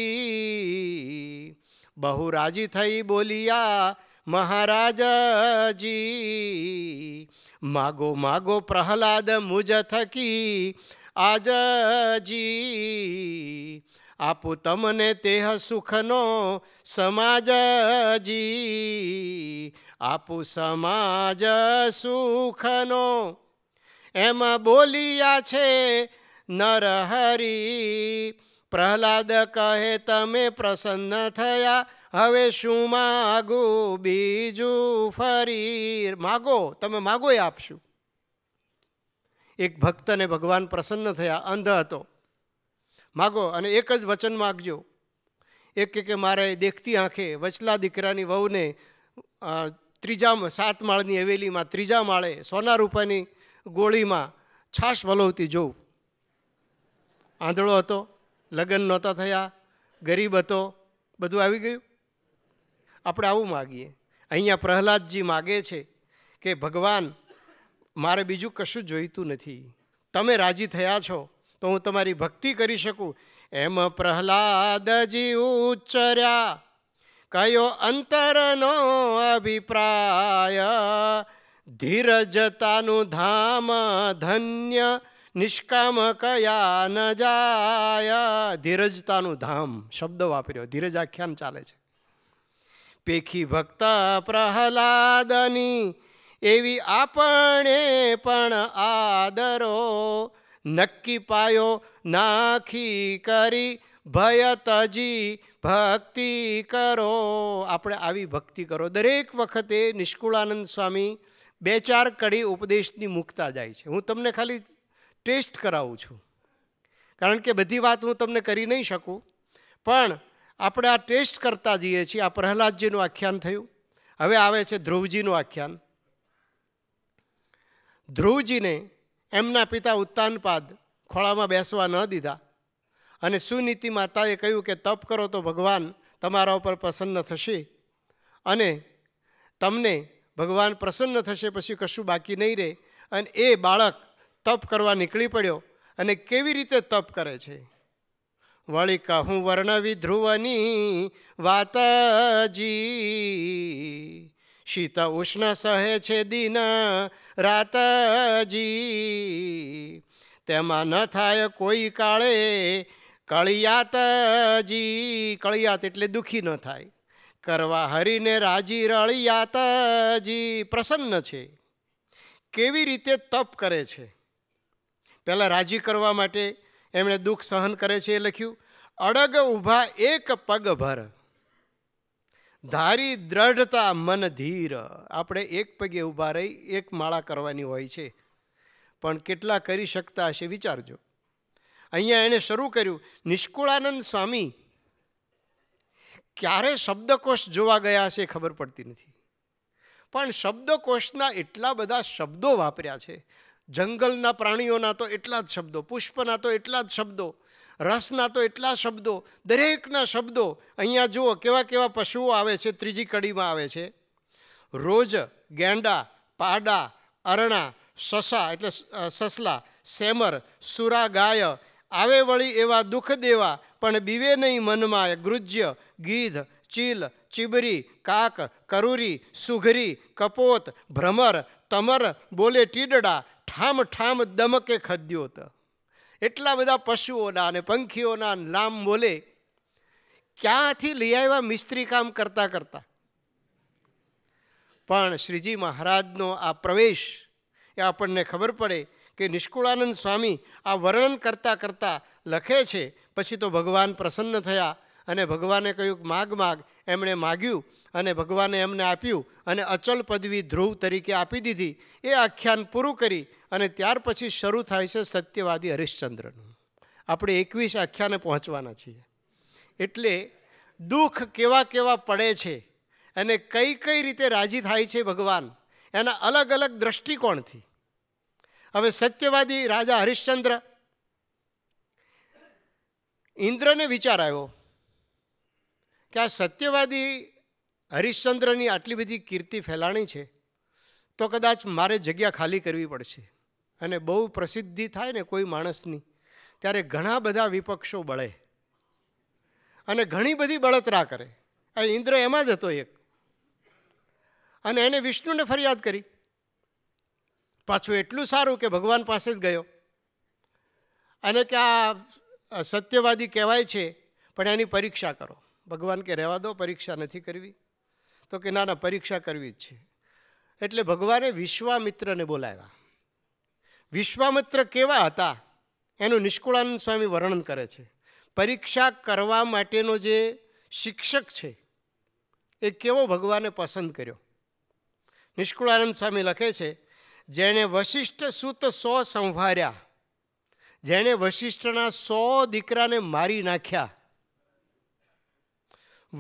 Speaker 1: બહુ રાજી થઈ બોલિયા महाराजा जी मागो मागो प्रहलाद मुझ थकी आजा जी આપું તમને તેહ સુખનો સમાજજી આપું સમાજ સુખનો એમાં બોલિયા છે નરહરી પ્રહલાદ કહે તમે પ્રસન્ન થયા હવે શું માગું બીજું ફરી માગો તમે માગો એ આપશું એક ભક્તને ભગવાન પ્રસન્ન થયા અંધ હતો માગો અને એક જ વચન માગજો એક કે મારે દેખતી આંખે વચલા દીકરાની વહુને ત્રીજા સાત માળની હવેલીમાં ત્રીજા માળે સોના રૂપાની ગોળીમાં છાશ વલોવતી જોઉં આંધળો હતો લગ્ન નહોતા થયા ગરીબ હતો બધું આવી ગયું આપણે આવું માગીએ અહીંયા પ્રહલાદજી માગે છે કે ભગવાન મારે બીજું કશું જોઈતું નથી તમે રાજી થયા છો તો હું તમારી ભક્તિ કરી શકું એમ પ્રહલાદજી ઉચ્ચર્યા કયો અંતરનો અભિપ્રાય ધીરજતાનું ધામ ધન્ય નિષ્કામ કયા ન જાય ધીરજતાનું ધામ શબ્દ વાપર્યો ધીરજ આખ્યાન ચાલે છે પેખી ભક્ત પ્રહલાદની એવી આપણે પણ આદરો નક્કી પાયો નાખી કરી ભયતજી ભક્તિ કરો આપણે આવી ભક્તિ કરો દરેક વખતે નિષ્કુળાનંદ સ્વામી બે ચાર કડી ઉપદેશની મૂકતા જાય છે હું તમને ખાલી ટેસ્ટ કરાવું છું કારણ કે બધી વાત હું તમને કરી નહીં શકું પણ આપણે આ ટેસ્ટ કરતા જઈએ છીએ આ પ્રહલાદજીનું આખ્યાન થયું હવે આવે છે ધ્રુવજીનું આખ્યાન ધ્રુવજીને એમના પિતા ઉત્તાનપાદ ખોળામાં બેસવા ન દીધા અને સુનીતિ માતાએ કહ્યું કે તપ કરો તો ભગવાન તમારા ઉપર પ્રસન્ન થશે અને તમને ભગવાન પ્રસન્ન થશે પછી કશું બાકી નહીં રહે અને એ બાળક તપ કરવા નીકળી પડ્યો અને કેવી રીતે તપ કરે છે વળી કહું વર્ણવી ધ્રુવની વાતજી શીત ઉષ્ણ સહે છે દિન રાતજી તેમાં ન થાય કોઈ કાળે કળિયાતજી કળિયાત એટલે દુઃખી ન થાય કરવા હરીને રાજી રળિયાતજી પ્રસન્ન છે કેવી રીતે તપ કરે છે પહેલાં રાજી કરવા માટે એમણે દુઃખ સહન કરે છે એ લખ્યું અડગ ઊભા એક પગભર ધારી દ્રઢતા મન ધીર આપણે એક પગે ઊભા રહી એક માળા કરવાની હોય છે પણ કેટલા કરી શકતા હશે વિચારજો અહીંયા એણે શરૂ કર્યું નિષ્કુળાનંદ સ્વામી ક્યારે શબ્દકોષ જોવા ગયા છે ખબર પડતી નથી પણ શબ્દકોષના એટલા બધા શબ્દો વાપર્યા છે જંગલના પ્રાણીઓના તો એટલા જ શબ્દો પુષ્પના તો એટલા જ શબ્દો રસના તો એટલા શબ્દો દરેકના શબ્દો અહીંયા જુઓ કેવા કેવા પશુઓ આવે છે ત્રીજી કડીમાં આવે છે રોજ ગેંડા પાડા અરણા સસા એટલે સસલા સેમર સુરા ગાય આવે વળી એવા દુઃખ દેવા પણ બીવે નહીં મનમાં ગૃજ્ય ગીધ ચીલ ચીબરી કાક કરૂરી સુઘરી કપોત ભ્રમર તમર બોલે ટીડડા ઠામ ઠામ દમકે ખદ્યો હતા એટલા બધા પશુઓના અને પંખીઓના લામ બોલે ક્યાંથી લઈ આવ્યા મિસ્ત્રી કામ કરતા કરતા પણ શ્રીજી મહારાજનો આ પ્રવેશ એ આપણને ખબર પડે કે નિષ્કુળાનંદ સ્વામી આ વર્ણન કરતાં કરતાં લખે છે પછી તો ભગવાન પ્રસન્ન થયા અને ભગવાને કહ્યું માગ માગ એમણે માગ્યું અને ભગવાને એમને આપ્યું અને અચલ પદવી ધ્રુવ તરીકે આપી દીધી એ આખ્યાન પૂરું કરી અને ત્યાર પછી શરૂ થાય છે સત્યવાદી હરિશ્ચંદ્રનું આપણે એકવીસ આખ્યાને પહોંચવાના છીએ એટલે દુઃખ કેવા કેવા પડે છે અને કઈ કઈ રીતે રાજી થાય છે ભગવાન એના અલગ અલગ દ્રષ્ટિકોણથી હવે સત્યવાદી રાજા હરિશ્ચંદ્ર ઇન્દ્રને વિચાર આવ્યો કે આ સત્યવાદી હરિશ્ચંદ્રની આટલી બધી કીર્તિ ફેલાણી છે તો કદાચ મારે જગ્યા ખાલી કરવી પડશે અને બહુ પ્રસિદ્ધિ થાય ને કોઈ માણસની ત્યારે ઘણા બધા વિપક્ષો બળે અને ઘણી બધી બળતરા કરે આ ઇન્દ્ર એમાં જ હતો એક અને એને વિષ્ણુને ફરિયાદ કરી પાછું એટલું સારું કે ભગવાન પાસે જ ગયો અને કે આ સત્યવાદી કહેવાય છે પણ એની પરીક્ષા કરો ભગવાન કે રહેવા દો પરીક્ષા નથી કરવી તો કે ના ના પરીક્ષા કરવી જ છે એટલે ભગવાને વિશ્વામિત્રને બોલાવ્યા વિશ્વામિત્ર કેવા હતા એનું નિષ્કુળાનંદ સ્વામી વર્ણન કરે છે પરીક્ષા કરવા માટેનો જે શિક્ષક છે એ કેવો ભગવાને પસંદ કર્યો નિષ્કુળાનંદ સ્વામી લખે છે જેણે વશિષ્ઠ સૂત સો સંભાર્યા જેણે વશિષ્ઠના સો દીકરાને મારી નાખ્યા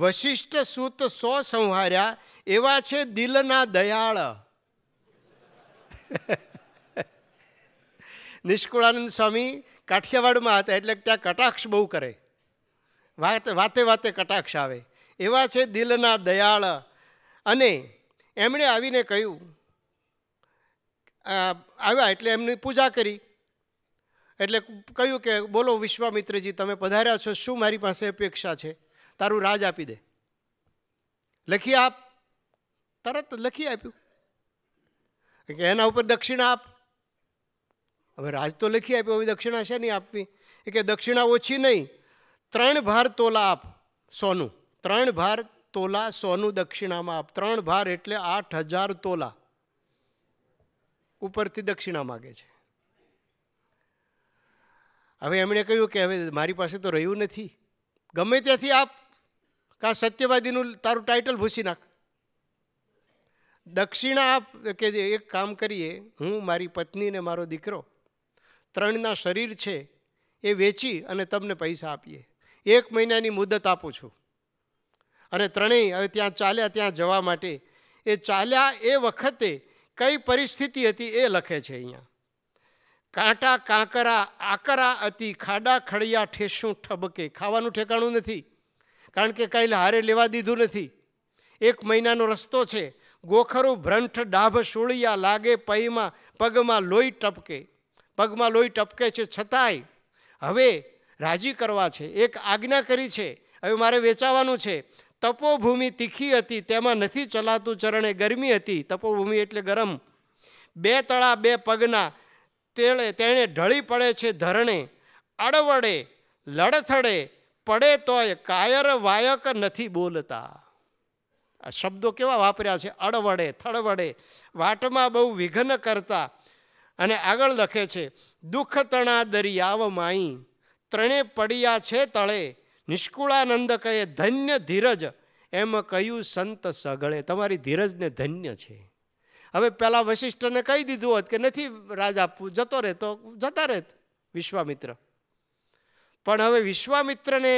Speaker 1: વશિષ્ઠ સૂત સો સંહાર્યા એવા છે દિલના દયાળ નિષ્કુળાનંદ સ્વામી કાઠિયાવાડમાં હતા એટલે ત્યાં કટાક્ષ બહુ કરે વાત વાતે વાતે કટાક્ષ આવે એવા છે દિલના દયાળ અને એમણે આવીને કહ્યું આવ્યા એટલે એમની પૂજા કરી એટલે કહ્યું કે બોલો વિશ્વામિત્રજી તમે પધાર્યા છો શું મારી પાસે અપેક્ષા છે તારું રાજ આપી દે લખી આપ તરત લખી આપ્યું કે એના ઉપર દક્ષિણા આપ હવે રાજ તો લખી આપ્યો હવે દક્ષિણા છે નહીં આપવી એ કે દક્ષિણા ઓછી નહીં ત્રણ ભાર તોલા આપ સોનું ત્રણ ભાર તોલા સોનું દક્ષિણામાં આપ ત્રણ ભાર એટલે આઠ હજાર તોલા ઉપરથી દક્ષિણા માગે છે હવે એમણે કહ્યું કે હવે મારી પાસે તો રહ્યું નથી ગમે ત્યાંથી આપ કાં સત્યવાદીનું તારું ટાઇટલ ભૂસી નાખ દક્ષિણા આપ કે એક કામ કરીએ હું મારી પત્નીને મારો દીકરો ત્રણના શરીર છે એ વેચી અને તમને પૈસા આપીએ એક મહિનાની મુદત આપું છું અને ત્રણેય હવે ત્યાં ચાલ્યા ત્યાં જવા માટે એ ચાલ્યા એ વખતે કઈ પરિસ્થિતિ હતી એ લખે છે અહીંયા કાંટા કાંકરા આકરા હતી ખાડા ખડિયા ઠેસું ઠબકે ખાવાનું ઠેકાણું નથી કારણ કે કાંઈ હારે લેવા દીધું નથી એક મહિનાનો રસ્તો છે ગોખરું ભ્રંઠ ડાભ શૂળિયા લાગે પૈમાં પગમાં લોહી ટપકે પગમાં લોહી ટપકે છે છતાંય હવે રાજી કરવા છે એક આજ્ઞા કરી છે હવે મારે વેચાવાનું છે તપોભૂમિ તીખી હતી તેમાં નથી ચલાતું ચરણે ગરમી હતી તપોભૂમિ એટલે ગરમ બે તળા બે પગના તેળે તેણે ઢળી પડે છે ધરણે અડવડે લડથડે પડે તોય કાયર વાયક નથી બોલતા આ શબ્દો કેવા વાપર્યા છે અડવડે થડવડે વાટમાં બહુ વિઘ્ન કરતા અને આગળ લખે છે દુઃખ તણા દરિયાવ માઈ ત્રણે પડ્યા છે તળે નિષ્કુળાનંદ કહે ધન્ય ધીરજ એમ કહ્યું સંત સગળે તમારી ધીરજને ધન્ય છે હવે પહેલાં વશિષ્ઠને કહી દીધું હોત કે નથી રાજ આપવું જતો રહેતો તો જતા રહેત વિશ્વામિત્ર પણ હવે વિશ્વામિત્રને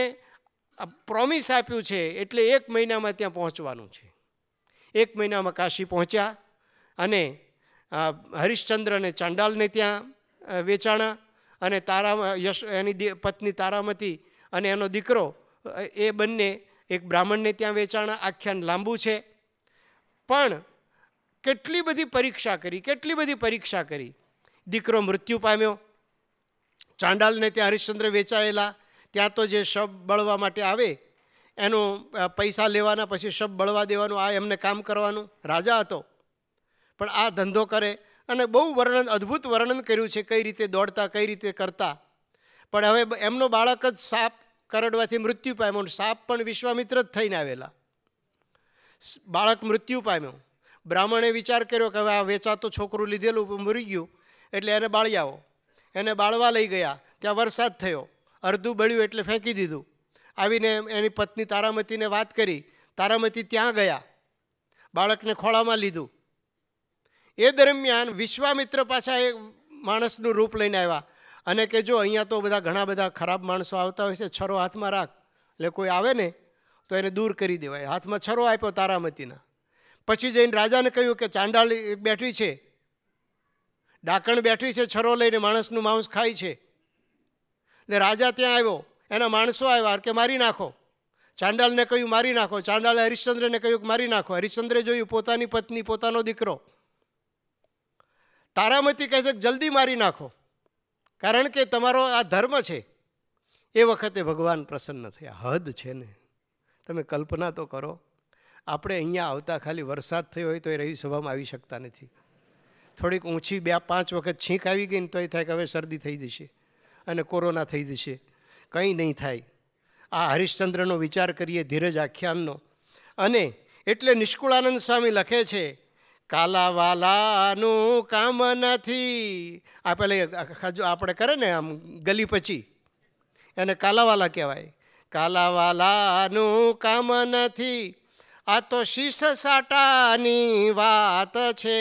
Speaker 1: પ્રોમિસ આપ્યું છે એટલે એક મહિનામાં ત્યાં પહોંચવાનું છે એક મહિનામાં કાશી પહોંચ્યા અને હરિશ્ચંદ્ર અને ચાંડાલને ત્યાં વેચાણા અને તારા યશ એની પત્ની તારામતી અને એનો દીકરો એ બંને એક બ્રાહ્મણને ત્યાં વેચાણા આખ્યાન લાંબુ છે પણ કેટલી બધી પરીક્ષા કરી કેટલી બધી પરીક્ષા કરી દીકરો મૃત્યુ પામ્યો ચાંડાલને ત્યાં હરિશ્ચંદ્ર વેચાયેલા ત્યાં તો જે શબ બળવા માટે આવે એનો પૈસા લેવાના પછી શબ બળવા દેવાનું આ એમને કામ કરવાનું રાજા હતો પણ આ ધંધો કરે અને બહુ વર્ણન અદ્ભુત વર્ણન કર્યું છે કઈ રીતે દોડતા કઈ રીતે કરતા પણ હવે એમનો બાળક જ સાપ કરડવાથી મૃત્યુ પામ્યો સાપ પણ વિશ્વામિત્ર જ થઈને આવેલા બાળક મૃત્યુ પામ્યો બ્રાહ્મણે વિચાર કર્યો કે હવે આ વેચાતો છોકરું લીધેલું મરી ગયું એટલે એને બાળ્યાઓ એને બાળવા લઈ ગયા ત્યાં વરસાદ થયો અડધું બળ્યું એટલે ફેંકી દીધું આવીને એની પત્ની તારામતીને વાત કરી તારામતી ત્યાં ગયા બાળકને ખોળામાં લીધું એ દરમિયાન વિશ્વામિત્ર પાછા એ માણસનું રૂપ લઈને આવ્યા અને કે જો અહીંયા તો બધા ઘણા બધા ખરાબ માણસો આવતા હોય છે છરો હાથમાં રાખ એટલે કોઈ આવે ને તો એને દૂર કરી દેવાય હાથમાં છરો આપ્યો તારામતીના પછી જઈને રાજાને કહ્યું કે ચાંડાળ બેઠી છે ડાકણ બેઠી છે છરો લઈને માણસનું માંસ ખાય છે ને રાજા ત્યાં આવ્યો એના માણસો આવ્યા કે મારી નાખો ચાંડાલને કહ્યું મારી નાખો ચાંડાલે હરિશ્ચંદ્રને કહ્યું કે મારી નાખો હરિશ્ચંદ્રે જોયું પોતાની પત્ની પોતાનો દીકરો તારામતી કહે છે જલ્દી મારી નાખો કારણ કે તમારો આ ધર્મ છે એ વખતે ભગવાન પ્રસન્ન થયા હદ છે ને તમે કલ્પના તો કરો આપણે અહીંયા આવતા ખાલી વરસાદ થયો હોય તો એ રવિ સભામાં આવી શકતા નથી થોડીક ઊંચી બે પાંચ વખત છીંક આવી ગઈ ને તો એ થાય કે હવે શરદી થઈ જશે અને કોરોના થઈ જશે કંઈ નહીં થાય આ હરિશ્ચંદ્રનો વિચાર કરીએ ધીરજ આખ્યાનનો અને એટલે નિષ્કુળાનંદ સ્વામી લખે છે કાલાવાલાનું કામ નથી આ પેલી ખજો આપણે કરે ને આમ ગલી પછી એને કાલાવાલા કહેવાય કાલાવાલાનું કામ નથી આ તો શીશ સાટાની વાત છે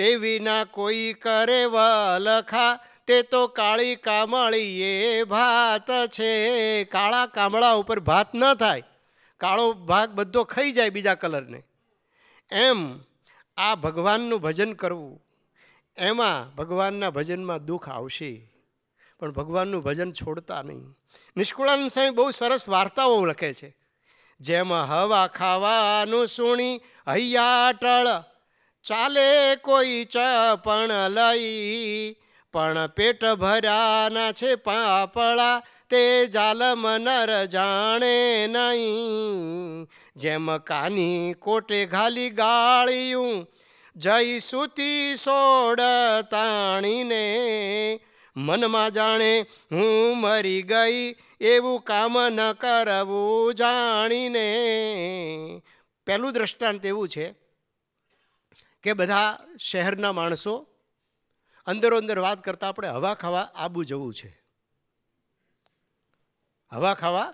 Speaker 1: તે વિના કોઈ કરે વલખા તે તો કાળી કામળી એ ભાત છે કાળા કામળા ઉપર ભાત ન થાય કાળો ભાગ બધો ખાઈ જાય બીજા કલરને એમ આ ભગવાનનું ભજન કરવું એમાં ભગવાનના ભજનમાં દુઃખ આવશે પણ ભગવાનનું ભજન છોડતા નહીં નિષ્કુળાનંદ સ્વામી બહુ સરસ વાર્તાઓ લખે છે જેમ હવા ખાવાનું સુણી હૈયાટળ ચાલે કોઈ ચપણ લઈ પણ પેટ ભર્યાના છે પાપળા તે જાલમ મનર જાણે નહીં જેમ કાની કોટે ઘાલી ગાળિયું જય સુતી સોડ તાણીને મનમાં જાણે હું મરી ગઈ એવું કામ ન કરવું જાણીને પહેલું દ્રષ્ટાંત એવું છે કે બધા શહેરના માણસો અંદરો અંદર વાત કરતાં આપણે હવા ખાવા આબુ જવું છે હવા ખાવા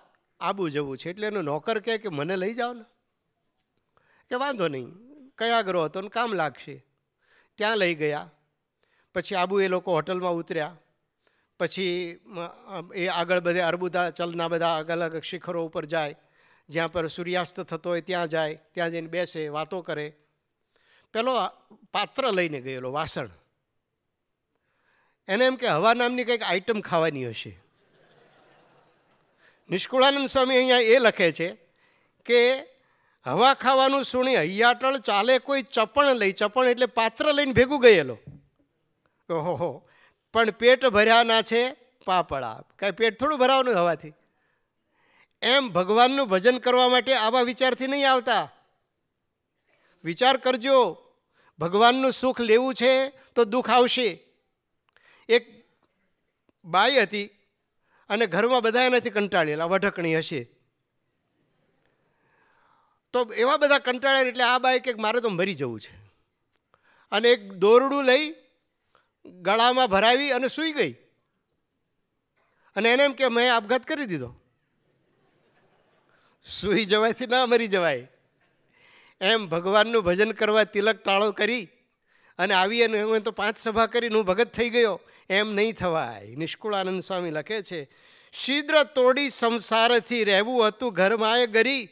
Speaker 1: આબુ જવું છે એટલે એનો નોકર કહે કે મને લઈ જાઓ ને કે વાંધો નહીં કયા ગ્રહ હતો ને કામ લાગશે ત્યાં લઈ ગયા પછી આબુ એ લોકો હોટલમાં ઉતર્યા પછી એ આગળ બધે અરબુદા ચલના બધા અલગ અલગ શિખરો ઉપર જાય જ્યાં પર સૂર્યાસ્ત થતો હોય ત્યાં જાય ત્યાં જઈને બેસે વાતો કરે પેલો પાત્ર લઈને ગયેલો વાસણ એને એમ કે હવા નામની કંઈક આઈટમ ખાવાની હશે નિષ્કુળાનંદ સ્વામી અહીંયા એ લખે છે કે હવા ખાવાનું સુણી હૈયાટળ ચાલે કોઈ ચપણ લઈ ચપણ એટલે પાત્ર લઈને ભેગું ગયેલો ઓહો પણ પેટ ભર્યાના છે પાપડા કાંઈ પેટ થોડું ભરાવાનું હવાથી એમ ભગવાનનું ભજન કરવા માટે આવા વિચારથી નહીં આવતા વિચાર કરજો ભગવાનનું સુખ લેવું છે તો દુઃખ આવશે એક બાઈ હતી અને ઘરમાં બધા એનાથી કંટાળેલા વઢકણી હશે તો એવા બધા કંટાળ્યા એટલે આ બાઈ કે મારે તો મરી જવું છે અને એક દોરડું લઈ ગળામાં ભરાવી અને સૂઈ ગઈ અને એને એમ કે મેં આપઘાત કરી દીધો સૂઈ જવાથી ના મરી જવાય એમ ભગવાનનું ભજન કરવા તિલક ટાળો કરી અને આવી અને હું તો પાંચ સભા કરીને હું ભગત થઈ ગયો એમ નહીં થવાય નિષ્કુળાનંદ સ્વામી લખે છે શિદ્ર તોડી સંસારથી રહેવું હતું ઘરમાં એ ગરી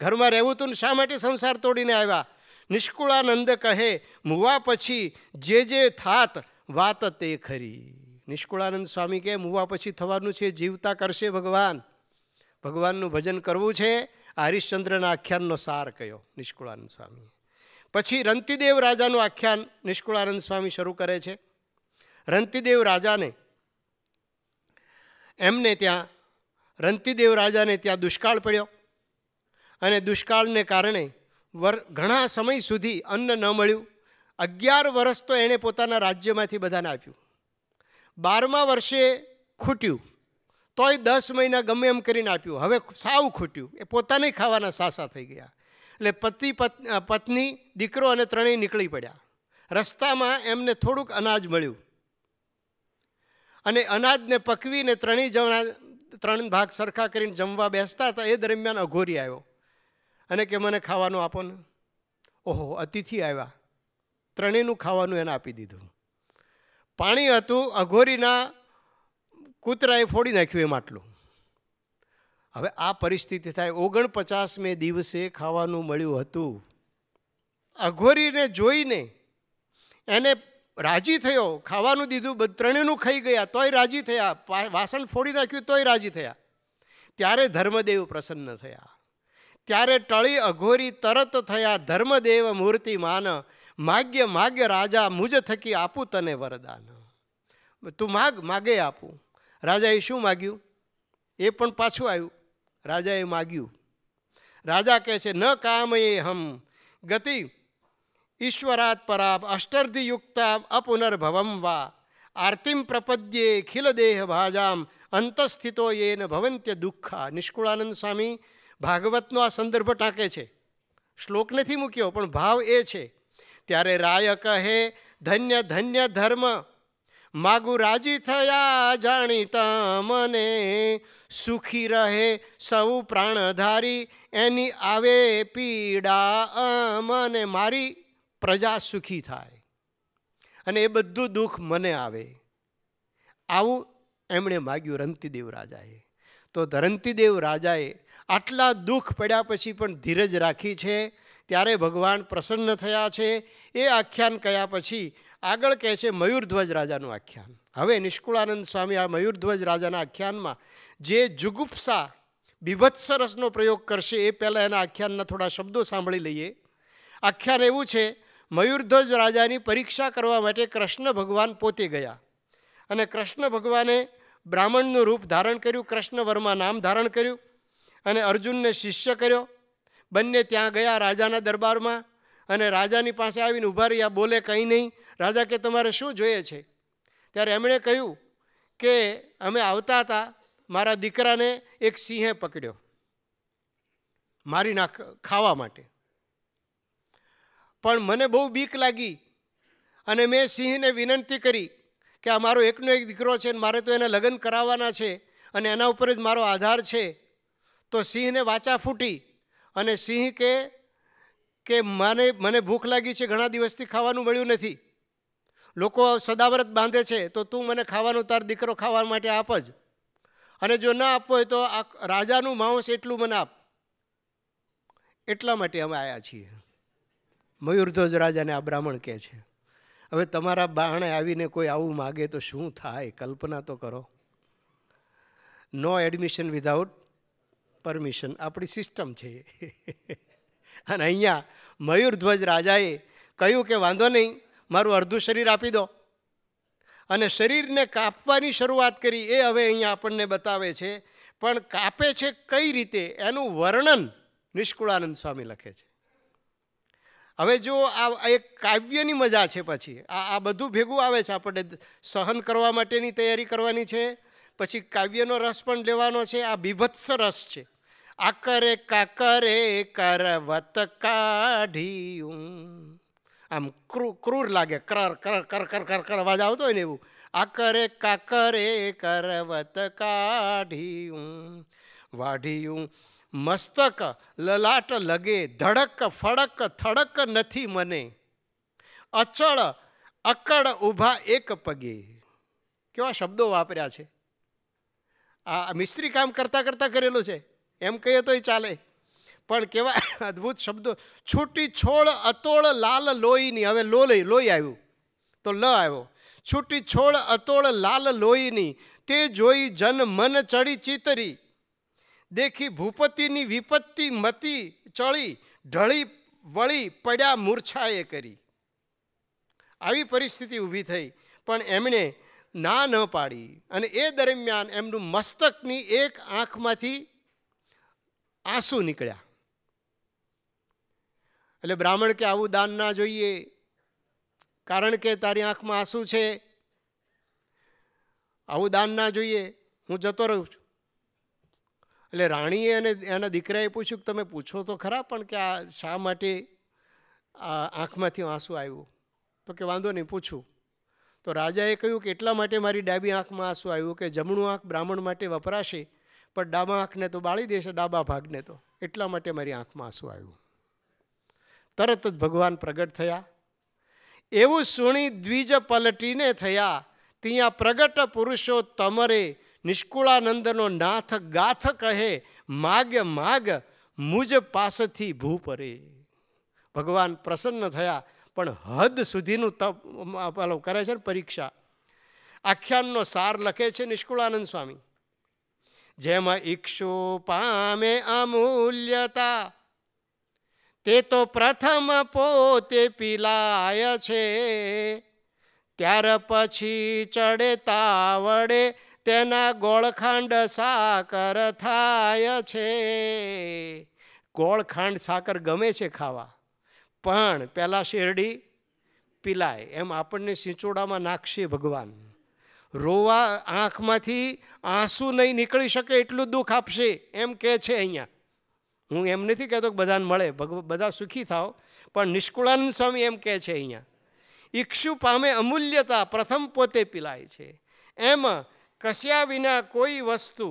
Speaker 1: ઘરમાં રહેવું હતું શા માટે સંસાર તોડીને આવ્યા નિષ્કુળાનંદ કહે મુવા પછી જે જે થાત વાત તે ખરી નિષ્કુળાનંદ સ્વામી કહે મુવા પછી થવાનું છે જીવતા કરશે ભગવાન ભગવાનનું ભજન કરવું છે આ હરિશ્ચંદ્રના આખ્યાનનો સાર કયો નિષ્કુળાનંદ સ્વામી પછી રંતિદેવ રાજાનું આખ્યાન નિષ્કુળાનંદ સ્વામી શરૂ કરે છે રંતિદેવ રાજાને એમને ત્યાં રંતિદેવ રાજાને ત્યાં દુષ્કાળ પડ્યો અને દુષ્કાળને કારણે વર ઘણા સમય સુધી અન્ન ન મળ્યું અગિયાર વર્ષ તો એણે પોતાના રાજ્યમાંથી બધાને આપ્યું બારમા વર્ષે ખૂટ્યું તોય દસ મહિના ગમે એમ કરીને આપ્યું હવે સાવ ખૂટ્યું એ પોતાને ખાવાના સાસા થઈ ગયા એટલે પતિ પત્ની દીકરો અને ત્રણેય નીકળી પડ્યા રસ્તામાં એમને થોડુંક અનાજ મળ્યું અને અનાજને પકવીને ત્રણેય જણા ત્રણ ભાગ સરખા કરીને જમવા બેસતા હતા એ દરમિયાન અઘોરી આવ્યો અને કે મને ખાવાનું આપો ને ઓહો અતિથિ આવ્યા ત્રણેયનું ખાવાનું એને આપી દીધું પાણી હતું અઘોરીના કૂતરાએ ફોડી નાખ્યું એ માટલું હવે આ પરિસ્થિતિ થાય ઓગણપચાસ ઓગણપચાસમે દિવસે ખાવાનું મળ્યું હતું અઘોરીને જોઈને એને રાજી થયો ખાવાનું દીધું ત્રણેયનું ખાઈ ગયા તોય રાજી થયા વાસણ ફોડી નાખ્યું તોય રાજી થયા ત્યારે ધર્મદેવ પ્રસન્ન થયા ત્યારે ટળી અઘોરી તરત થયા ધર્મદેવ મૂર્તિ માન માગ્ય માગ્ય રાજા મુજ થકી આપું તને વરદાન તું માગ માગે આપું રાજાએ શું માગ્યું એ પણ પાછું આવ્યું રાજાએ માગ્યું રાજા કહે છે ન કામ એ હમ ગતિ ઈશ્વરાત પરાબ અષ્ટર્ધિયુક્તા અપુનર્ભવમ વા આરતીમ પ્રપદ્યે ખિલદેહ ભાજામ અંતસ્થિતો યેન ભવંત્ય દુઃખા નિષ્કુળાનંદ સ્વામી ભાગવતનો આ સંદર્ભ ટાંકે છે શ્લોક નથી મૂક્યો પણ ભાવ એ છે ત્યારે રાય કહે ધન્ય ધન્ય ધર્મ માગુ રાજી થયા જાણીતા મને સુખી રહે સૌ પ્રાણધારી એની આવે પીડા મને મારી પ્રજા સુખી થાય અને એ બધું દુઃખ મને આવે આવું એમણે માગ્યું રંતિદેવ રાજાએ તો ધરંતીદેવ રાજાએ આટલા દુઃખ પડ્યા પછી પણ ધીરજ રાખી છે ત્યારે ભગવાન પ્રસન્ન થયા છે એ આખ્યાન કયા પછી આગળ કહે છે મયુરધ્વજ રાજાનું આખ્યાન હવે નિષ્કુળાનંદ સ્વામી આ મયુરધ્વજ રાજાના આખ્યાનમાં જે જુગુપ્સા બીભત્સરસનો પ્રયોગ કરશે એ પહેલાં એના આખ્યાનના થોડા શબ્દો સાંભળી લઈએ આખ્યાન એવું છે મયુરધ્વજ રાજાની પરીક્ષા કરવા માટે કૃષ્ણ ભગવાન પોતે ગયા અને કૃષ્ણ ભગવાને બ્રાહ્મણનું રૂપ ધારણ કર્યું કૃષ્ણ વર્મા નામ ધારણ કર્યું અને અર્જુનને શિષ્ય કર્યો બંને ત્યાં ગયા રાજાના દરબારમાં અને રાજાની પાસે આવીને ઊભા રહ્યા બોલે કંઈ નહીં રાજા કે તમારે શું જોઈએ છે ત્યારે એમણે કહ્યું કે અમે આવતા હતા મારા દીકરાને એક સિંહે પકડ્યો મારી નાખ ખાવા માટે પણ મને બહુ બીક લાગી અને મેં સિંહને વિનંતી કરી કે આ મારો એકનો એક દીકરો છે અને મારે તો એને લગ્ન કરાવવાના છે અને એના ઉપર જ મારો આધાર છે તો સિંહને વાચા ફૂટી અને સિંહ કે કે મને મને ભૂખ લાગી છે ઘણા દિવસથી ખાવાનું મળ્યું નથી લોકો સદાવ્રત બાંધે છે તો તું મને ખાવાનું તાર દીકરો ખાવા માટે આપ જ અને જો ના આપવો હોય તો આ રાજાનું માંસ એટલું મને આપ એટલા માટે અમે આવ્યા છીએ મયુરધ્વજ રાજાને આ બ્રાહ્મણ કહે છે હવે તમારા બાણે આવીને કોઈ આવું માગે તો શું થાય કલ્પના તો કરો નો એડમિશન વિધાઉટ પરમિશન આપણી સિસ્ટમ છે *laughs* અને અહીંયા મયુરધ્વજ રાજાએ કહ્યું કે વાંધો નહીં મારું અડધું શરીર આપી દો અને શરીરને કાપવાની શરૂઆત કરી એ હવે અહીંયા આપણને બતાવે છે પણ કાપે છે કઈ રીતે એનું વર્ણન નિષ્કુળાનંદ સ્વામી લખે છે હવે જો આ એક કાવ્યની મજા છે પછી આ આ બધું ભેગું આવે છે આપણે સહન કરવા માટેની તૈયારી કરવાની છે પછી કાવ્યનો રસ પણ લેવાનો છે આ બીભત્સ રસ છે આકરે કાકરે કરવત કાઢ્યું આમ ક્રૂ ક્રૂર લાગે કર કર કર કર કર કર અવાજ આવતો હોય ને એવું આકરે કાકરે કરવત કાઢ્યું વાઢ્યું મસ્તક લલાટ લગે ધડક ફડક થડક નથી મને અચળ અકડ ઊભા એક પગે કેવા શબ્દો વાપર્યા છે આ મિસ્ત્રી કામ કરતાં કરતાં કરેલું છે એમ કહીએ તોય ચાલે પણ કેવા અદ્ભુત શબ્દો છૂટી છોડ અતોળ લાલ લોહીની હવે લો લઈ લોહી આવ્યું તો લ આવ્યો છૂટી છોડ અતોળ લાલ લોહીની તે જોઈ જન મન ચડી ચિતરી દેખી ભૂપતિની વિપત્તિ મતી ચળી ઢળી વળી પડ્યા મૂર્છાએ કરી આવી પરિસ્થિતિ ઊભી થઈ પણ એમણે ના ન પાડી અને એ દરમિયાન એમનું મસ્તકની એક આંખમાંથી આંસુ નીકળ્યા એટલે બ્રાહ્મણ કે આવું દાન ના જોઈએ કારણ કે તારી આંખમાં આંસુ છે આવું દાન ના જોઈએ હું જતો રહું છું એટલે રાણીએ અને એના દીકરાએ પૂછ્યું કે તમે પૂછો તો ખરા પણ કે આ શા માટે આ આંખમાંથી આંસુ આવ્યું તો કે વાંધો નહીં પૂછું તો રાજાએ કહ્યું કે એટલા માટે મારી ડાબી આંખમાં આંસુ આવ્યું કે જમણું આંખ બ્રાહ્મણ માટે વપરાશે પણ ડાબા આંખને તો બાળી દેશે ડાબા ભાગને તો એટલા માટે મારી આંખમાં આંસુ આવ્યું તરત જ ભગવાન પ્રગટ થયા એવું સુણી દ્વિજ પલટીને થયા ત્યાં પ્રગટ પુરુષો તમરે નિષ્કુળાનંદનો નાથ ગાથ કહે માગ માગ મુજ પાસથી ભૂ પરે ભગવાન પ્રસન્ન થયા પણ હદ સુધીનું તપ પેલો કરે છે ને પરીક્ષા આખ્યાનનો સાર લખે છે નિષ્કુળાનંદ સ્વામી જેમાં ઈક્ષો પામે અમૂલ્યતા તે તો પ્રથમ પોતે પીલાય છે ત્યાર પછી ચડે તાવડે તેના ગોળખાંડ સાકર થાય છે ગોળખાંડ સાકર ગમે છે ખાવા પણ પેલા શેરડી પીલાય એમ આપણને સિંચોડામાં નાખશે ભગવાન રોવા આંખમાંથી આંસુ નહીં નીકળી શકે એટલું દુઃખ આપશે એમ કહે છે અહીંયા હું એમ નથી કહેતો કે બધાને મળે બધા સુખી થાવ પણ નિષ્કુળાનંદ સ્વામી એમ કહે છે અહીંયા ઈક્ષુ પામે અમૂલ્યતા પ્રથમ પોતે પીલાય છે એમાં કસ્યા વિના કોઈ વસ્તુ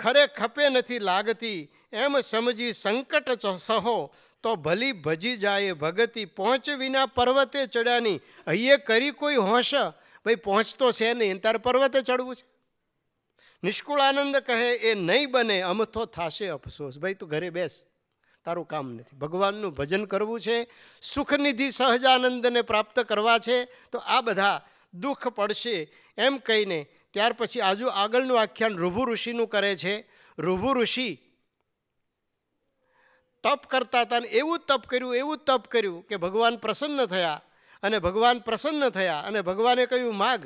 Speaker 1: ખરે ખપે નથી લાગતી એમ સમજી સંકટ સહો તો ભલી ભજી જાય ભગતી પહોંચ વિના પર્વતે ચડ્યાની હૈયે કરી કોઈ હોશ ભાઈ પહોંચતો છે નહીં તારે પર્વતે ચડવું છે નિષ્કુળ આનંદ કહે એ નહીં બને અમથો થાશે અફસોસ ભાઈ તું ઘરે બેસ તારું કામ નથી ભગવાનનું ભજન કરવું છે સુખનિધિ સહજાનંદને પ્રાપ્ત કરવા છે તો આ બધા દુઃખ પડશે એમ કહીને ત્યાર પછી આજુ આગળનું આખ્યાન ભૃભુ ઋષિનું કરે છે ભૃભુ ઋષિ તપ કરતા હતા ને એવું તપ કર્યું એવું તપ કર્યું કે ભગવાન પ્રસન્ન થયા અને ભગવાન પ્રસન્ન થયા અને ભગવાને કહ્યું માગ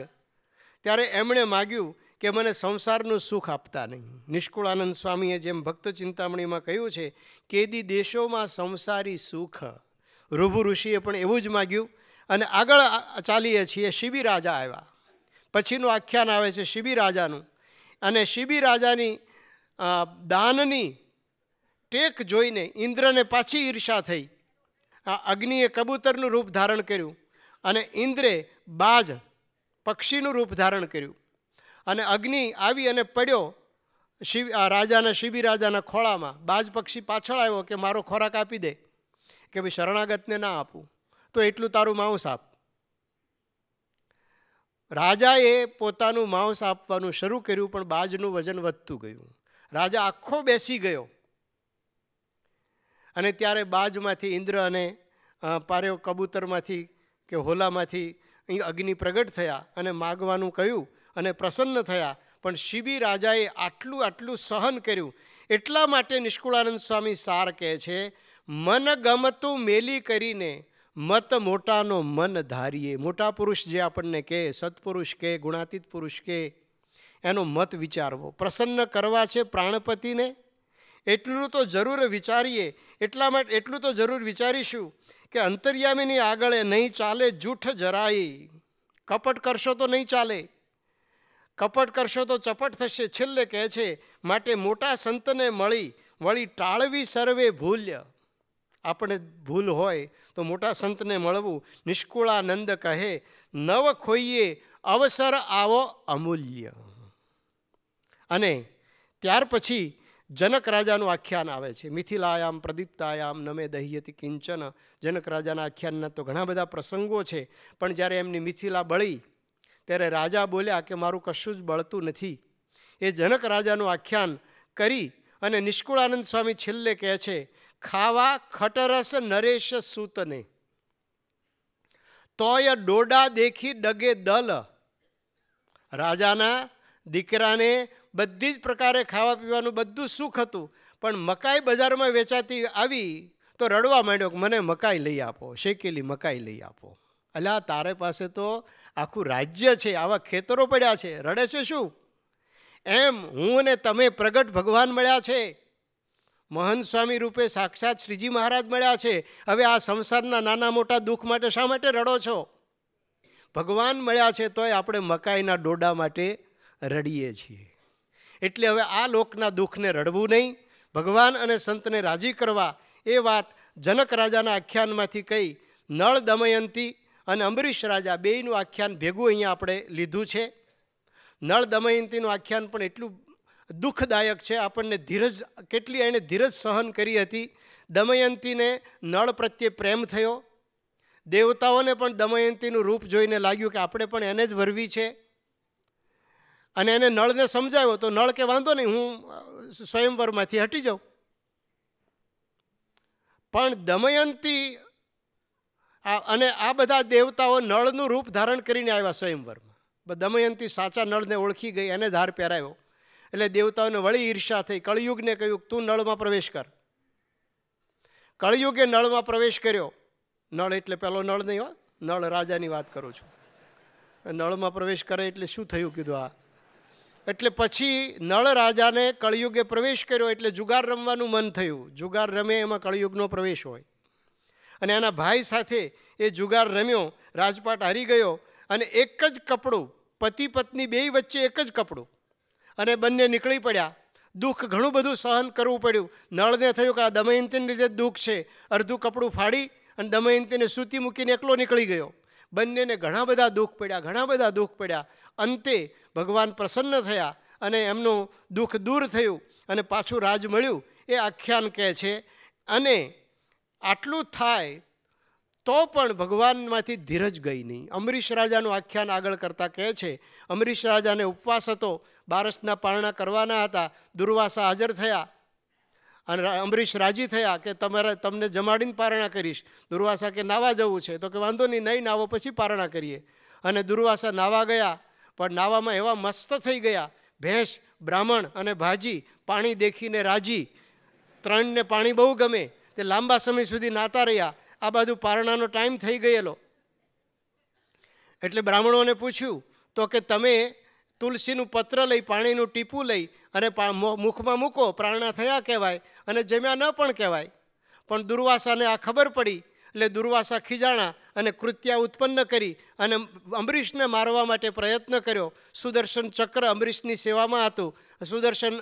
Speaker 1: ત્યારે એમણે માગ્યું કે મને સંસારનું સુખ આપતા નહીં નિષ્કુળાનંદ સ્વામીએ જેમ ભક્ત ચિંતામણીમાં કહ્યું છે કેદી દેશોમાં સંસારી સુખ ઋભુ ઋષિએ પણ એવું જ માગ્યું અને આગળ ચાલીએ છીએ શિબી રાજા આવ્યા પછીનું આખ્યાન આવે છે શિબી રાજાનું અને શિબી રાજાની દાનની ટેક જોઈને ઇન્દ્રને પાછી ઈર્ષા થઈ આ અગ્નિએ કબૂતરનું રૂપ ધારણ કર્યું અને ઇન્દ્રે બાજ પક્ષીનું રૂપ ધારણ કર્યું અને અગ્નિ આવી અને પડ્યો શિવ રાજાના શિબી રાજાના ખોળામાં બાજ પક્ષી પાછળ આવ્યો કે મારો ખોરાક આપી દે કે ભાઈ શરણાગતને ના આપું તો એટલું તારું માંસ આપ રાજાએ પોતાનું માંસ આપવાનું શરૂ કર્યું પણ બાજનું વજન વધતું ગયું રાજા આખો બેસી ગયો અને ત્યારે બાજમાંથી ઇન્દ્ર અને પારેવ કબૂતરમાંથી કે હોલામાંથી અગ્નિ પ્રગટ થયા અને માગવાનું કહ્યું અને પ્રસન્ન થયા પણ શિબી રાજાએ આટલું આટલું સહન કર્યું એટલા માટે નિષ્કુળાનંદ સ્વામી સાર કહે છે મન ગમતું મેલી કરીને મત મોટાનો મન ધારીએ મોટા પુરુષ જે આપણને કહે સત્પુરુષ કે ગુણાતીત પુરુષ કે એનો મત વિચારવો પ્રસન્ન કરવા છે પ્રાણપતિને એટલું તો જરૂર વિચારીએ એટલા માટે એટલું તો જરૂર વિચારીશું કે અંતર્યામીની આગળ નહીં ચાલે જૂઠ જરાઈ કપટ કરશો તો નહીં ચાલે કપટ કરશો તો ચપટ થશે છેલ્લે કહે છે માટે મોટા સંતને મળી વળી ટાળવી સર્વે ભૂલ્ય આપણે ભૂલ હોય તો મોટા સંતને મળવું નિષ્કુળાનંદ કહે નવ ખોઈએ અવસર આવો અમૂલ્ય અને ત્યાર પછી જનક રાજાનું આખ્યાન આવે છે મિથિલાયામ પ્રદીપ્તાયામ નમે દહ્યતિ કિંચન જનક રાજાના આખ્યાનના તો ઘણા બધા પ્રસંગો છે પણ જ્યારે એમની મિથિલા બળી ત્યારે રાજા બોલ્યા કે મારું કશું જ બળતું નથી એ જનક રાજાનું આખ્યાન કરી અને નિષ્કુળાનંદ સ્વામી છેલ્લે કહે છે ખાવા ખટરસ નરેશ સૂતને તોય ડોડા દેખી ડગે દલ રાજાના દીકરાને બધી જ પ્રકારે ખાવા પીવાનું બધું સુખ હતું પણ મકાઈ બજારમાં વેચાતી આવી તો રડવા માંડ્યો કે મને મકાઈ લઈ આપો શેકેલી મકાઈ લઈ આપો અલા તારે પાસે તો આખું રાજ્ય છે આવા ખેતરો પડ્યા છે રડે છે શું એમ હું અને તમે પ્રગટ ભગવાન મળ્યા છે મહંત સ્વામી રૂપે સાક્ષાત શ્રીજી મહારાજ મળ્યા છે હવે આ સંસારના નાના મોટા દુઃખ માટે શા માટે રડો છો ભગવાન મળ્યા છે તોય આપણે મકાઈના ડોડા માટે રડીએ છીએ એટલે હવે આ લોકના દુઃખને રડવું નહીં ભગવાન અને સંતને રાજી કરવા એ વાત જનક રાજાના આખ્યાનમાંથી કહી નળ દમયંતી અને અંબરીશ રાજા બેયનું આખ્યાન ભેગું અહીંયા આપણે લીધું છે નળ દમયંતીનું આખ્યાન પણ એટલું દુઃખદાયક છે આપણને ધીરજ કેટલી એણે ધીરજ સહન કરી હતી દમયંતીને નળ પ્રત્યે પ્રેમ થયો દેવતાઓને પણ દમયંતીનું રૂપ જોઈને લાગ્યું કે આપણે પણ એને જ વરવી છે અને એને નળને સમજાવ્યો તો નળ કે વાંધો નહીં હું સ્વયંવરમાંથી હટી જાઉં પણ દમયંતી અને આ બધા દેવતાઓ નળનું રૂપ ધારણ કરીને આવ્યા સ્વયંવરમાં દમયંતી સાચા નળને ઓળખી ગઈ એને ધાર પહેરાયો એટલે દેવતાઓને વળી ઈર્ષા થઈ કળિયુગને કહ્યું તું નળમાં પ્રવેશ કર કળિયુગે નળમાં પ્રવેશ કર્યો નળ એટલે પહેલો નળ નહીં હો નળ રાજાની વાત કરું છું નળમાં પ્રવેશ કરે એટલે શું થયું કીધું આ એટલે પછી નળ રાજાને કળિયુગે પ્રવેશ કર્યો એટલે જુગાર રમવાનું મન થયું જુગાર રમે એમાં કળિયુગનો પ્રવેશ હોય અને એના ભાઈ સાથે એ જુગાર રમ્યો રાજપાટ હારી ગયો અને એક જ કપડું પતિ પત્ની બેય વચ્ચે એક જ કપડું અને બંને નીકળી પડ્યા દુઃખ ઘણું બધું સહન કરવું પડ્યું નળને થયું કે આ દમયંતીને લીધે દુઃખ છે અડધું કપડું ફાડી અને દમયંતીને સૂતી મૂકીને એકલો નીકળી ગયો બંનેને ઘણા બધા દુઃખ પડ્યા ઘણા બધા દુઃખ પડ્યા અંતે ભગવાન પ્રસન્ન થયા અને એમનું દુઃખ દૂર થયું અને પાછું રાજ મળ્યું એ આખ્યાન કહે છે અને આટલું થાય તો પણ ભગવાનમાંથી ધીરજ ગઈ નહીં અમરીશ રાજાનું આખ્યાન આગળ કરતાં કહે છે અમરીશ રાજાને ઉપવાસ હતો બારસના પારણા કરવાના હતા દુર્વાસા હાજર થયા અને અમરીશ રાજી થયા કે તમારે તમને જમાડીને પારણા કરીશ દુર્વાસા કે નાવા જવું છે તો કે વાંધો નહીં નહીં નાવો પછી પારણા કરીએ અને દુર્વાસા નાવા ગયા પણ નાવામાં એવા મસ્ત થઈ ગયા ભેંસ બ્રાહ્મણ અને ભાજી પાણી દેખીને રાજી ત્રણને પાણી બહુ ગમે તે લાંબા સમય સુધી નાતા રહ્યા આ બાજુ પારણાનો ટાઈમ થઈ ગયેલો એટલે બ્રાહ્મણોને પૂછ્યું તો કે તમે તુલસીનું પત્ર લઈ પાણીનું ટીપું લઈ અને મુખમાં મૂકો પ્રારણા થયા કહેવાય અને જમ્યા ન પણ કહેવાય પણ દુર્વાસાને આ ખબર પડી એટલે દુર્વાસા ખીજાણા અને કૃત્યા ઉત્પન્ન કરી અને અંબરીશને મારવા માટે પ્રયત્ન કર્યો સુદર્શન ચક્ર અંબરીશની સેવામાં હતું સુદર્શન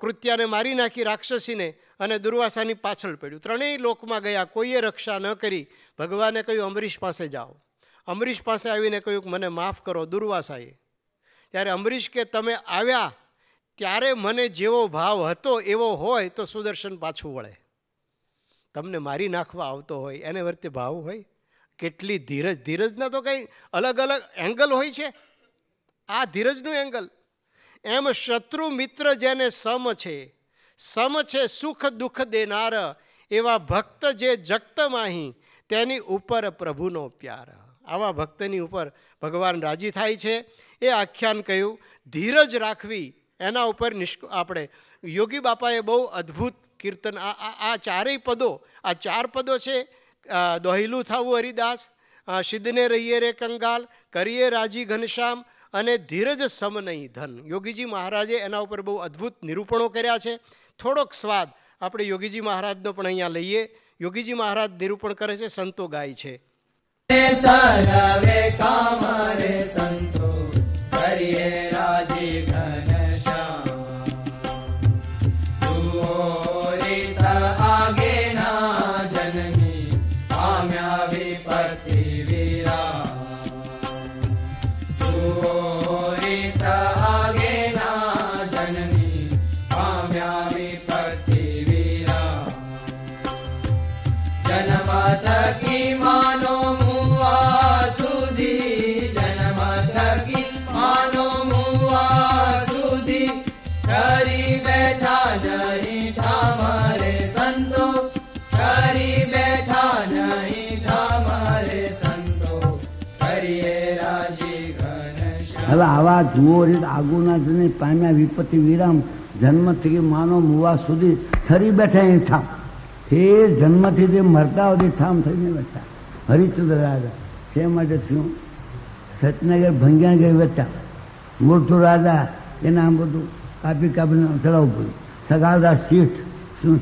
Speaker 1: કૃત્યાને મારી નાખી રાક્ષસીને અને દુર્વાસાની પાછળ પડ્યું ત્રણેય લોકમાં ગયા કોઈએ રક્ષા ન કરી ભગવાને કહ્યું અમરીશ પાસે જાઓ અમરીશ પાસે આવીને કહ્યું મને માફ કરો દુર્વાસાએ ત્યારે અમરીશ કે તમે આવ્યા ત્યારે મને જેવો ભાવ હતો એવો હોય તો સુદર્શન પાછું વળે તમને મારી નાખવા આવતો હોય એને વર્તે ભાવ હોય કેટલી ધીરજ ધીરજના તો કંઈ અલગ અલગ એંગલ હોય છે આ ધીરજનું એંગલ એમ શત્રુ મિત્ર જેને સમ છે સમ છે સુખ દુઃખ દેનાર એવા ભક્ત જે જગતમાહી તેની ઉપર પ્રભુનો પ્યાર આવા ભક્તની ઉપર ભગવાન રાજી થાય છે એ આખ્યાન કહ્યું ધીરજ રાખવી એના ઉપર નિષ્ક આપણે યોગી બાપાએ બહુ અદ્ભુત કીર્તન આ આ ચારેય પદો આ ચાર પદો છે દોહિલું થવું હરિદાસ સિદ્ધને રહીએ રે કંગાલ કરીએ રાજી ઘનશ્યામ અને ધીરજ સમ નહીં ધન યોગીજી મહારાજે એના ઉપર બહુ અદ્ભુત નિરૂપણો કર્યા છે થોડોક સ્વાદ આપણે યોગીજી મહારાજનો પણ અહીંયા લઈએ યોગીજી મહારાજ નિરૂપણ કરે છે સંતો ગાય છે
Speaker 2: સંતો હવે આવા
Speaker 3: જુઓ રીત આગુના જને પામ્યા વિપત્તિ વિરામ જન્મથી માનો મુવા સુધી ઠરી બેઠા એ ઠામ એ જન્મથી જે મરતા સુધી ઠામ થઈને બેઠા હરિચંદ્ર રાજા તે માટે થયું સત્યનગર ભંગ્યા ગઈ બેઠા મૂર્ધુ રાજા એને આમ બધું કાપી કાપીને ચડાવવું પડ્યું સગાળદાસ શીઠ શું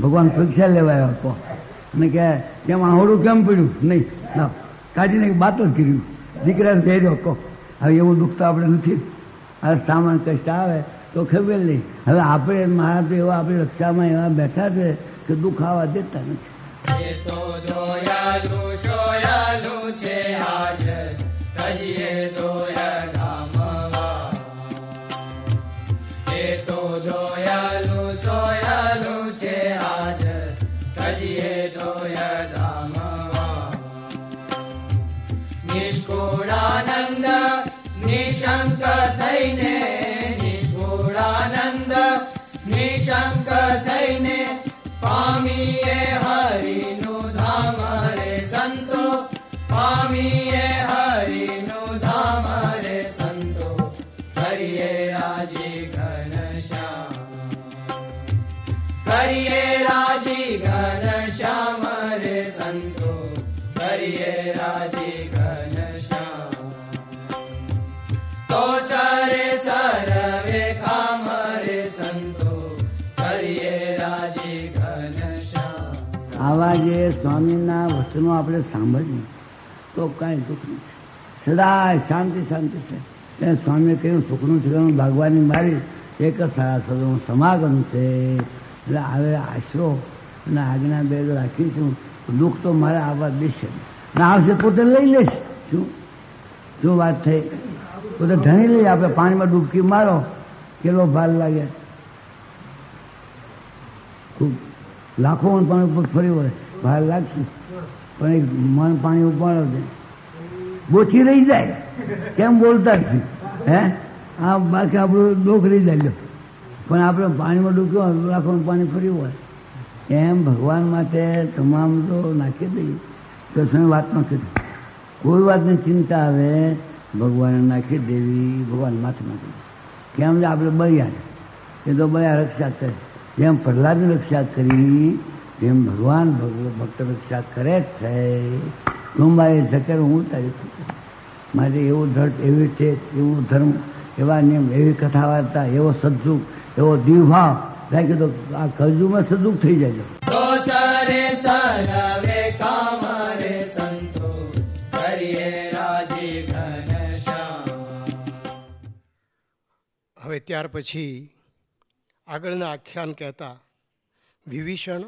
Speaker 3: ભગવાન પરીક્ષા લેવાય આપો અને કે કેમ આવડું કેમ પડ્યું નહીં કાઢીને બાતો જ કર્યું દીકરા કહી દો કહો હવે એવું દુઃખ તો આપણે નથી આ સામાન કષ્ટ આવે તો ખબર નહીં હવે આપણે મહારાજ એવા આપણી રક્ષામાં એવા બેઠા છે કે દુઃખ આવવા દેતા નથી
Speaker 2: निष्मोरानन्द निशङ्कथने पामिये हरिनु धाम रे सन्तु पामि ये हरिणो धाम रे सन्तु करिये राजे घनश्याम करिये राजे घनश्याम रे सन्तु करिये राजे घनश्याम
Speaker 3: એવા જે સ્વામીના વચનો આપણે સાંભળીએ તો કાંઈ દુઃખ નહીં સદા શાંતિ શાંતિ છે એ સ્વામીએ કહ્યું સુખનું ઠેકાણું ભાગવાની મારી એક સદાનું સમાગમ છે એટલે હવે આશરો અને આજ્ઞા બે રાખીશું દુઃખ તો મારે આવવા દેશે ના આવશે પોતે લઈ લેશ શું શું વાત થઈ પોતે ધણી લઈ આપણે પાણીમાં ડૂબકી મારો કેટલો ભાર લાગે ખૂબ લાખો પાણી ઉપર ફરી વળે ભાર લાગશે પણ એક મન પાણી ઉપાડે છે બોછી રહી જાય કેમ બોલતા છે હે આ બાકી આપણું દુઃખ રહી જાય પણ આપણે પાણીમાં ડૂબ્યો લાખો પાણી ફરી વળે એમ ભગવાન માટે તમામ તો નાખી દઈએ તો તમે વાત નથી કોઈ વાતની ચિંતા આવે ભગવાને નાખી દેવી ભગવાન માથે નાખી કેમ આપણે બળ્યા એ તો બળ્યા રક્ષા કરે જેમ પ્રહલાદ રક્ષા કરી તેમ ભગવાન ભક્ત રક્ષા કરે જ છે તુંબાએ ધકેર હું તારીખ મારે એવો ધર્મ એવી છે એવો ધર્મ એવા નિયમ એવી કથા વાર્તા એવો સદસુખ એવો દીવભાવ રાખી તો આ કજુમાં સદુખ થઈ જાય
Speaker 1: હવે ત્યાર પછી આગળના આખ્યાન કહેતા વિભીષણ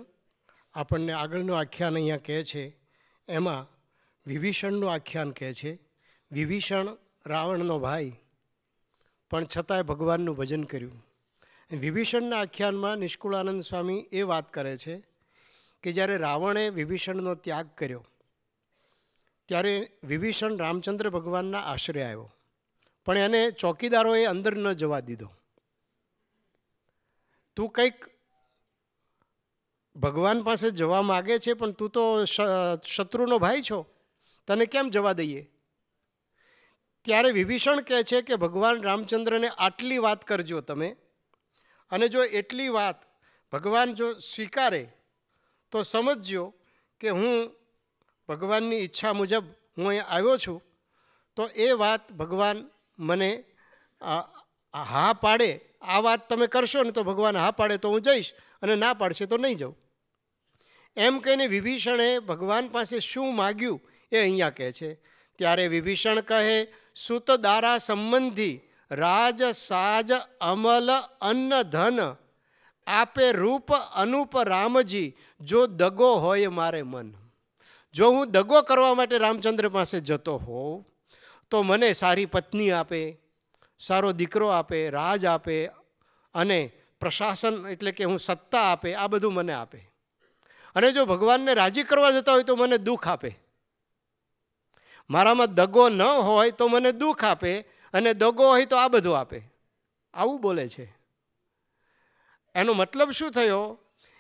Speaker 1: આપણને આગળનું આખ્યાન અહીંયા કહે છે એમાં વિભીષણનું આખ્યાન કહે છે વિભીષણ રાવણનો ભાઈ પણ છતાંય ભગવાનનું ભજન કર્યું વિભીષણના આખ્યાનમાં નિષ્કુળાનંદ સ્વામી એ વાત કરે છે કે જ્યારે રાવણે વિભીષણનો ત્યાગ કર્યો ત્યારે વિભીષણ રામચંદ્ર ભગવાનના આશરે આવ્યો પણ એને ચોકીદારોએ અંદર ન જવા દીધો તું કંઈક ભગવાન પાસે જવા માગે છે પણ તું તો શત્રુનો ભાઈ છો તને કેમ જવા દઈએ ત્યારે વિભીષણ કહે છે કે ભગવાન રામચંદ્રને આટલી વાત કરજો તમે અને જો એટલી વાત ભગવાન જો સ્વીકારે તો સમજજો કે હું ભગવાનની ઈચ્છા મુજબ હું અહીંયા આવ્યો છું તો એ વાત ભગવાન મને હા પાડે આ વાત તમે કરશો ને તો ભગવાન હા પાડે તો હું જઈશ અને ના પાડશે તો નહીં જાઉં એમ કહીને વિભીષણે ભગવાન પાસે શું માગ્યું એ અહીંયા કહે છે ત્યારે વિભીષણ કહે સુતદારા સંબંધી રાજ સાજ અમલ અન્ન ધન આપે રૂપ અનુપ રામજી જો દગો હોય મારે મન જો હું દગો કરવા માટે રામચંદ્ર પાસે જતો હોઉં તો મને સારી પત્ની આપે સારો દીકરો આપે રાજ આપે અને પ્રશાસન એટલે કે હું સત્તા આપે આ બધું મને આપે અને જો ભગવાનને રાજી કરવા જતા હોય તો મને દુઃખ આપે મારામાં દગો ન હોય તો મને દુઃખ આપે અને દગો હોય તો આ બધું આપે આવું બોલે છે એનો મતલબ શું થયો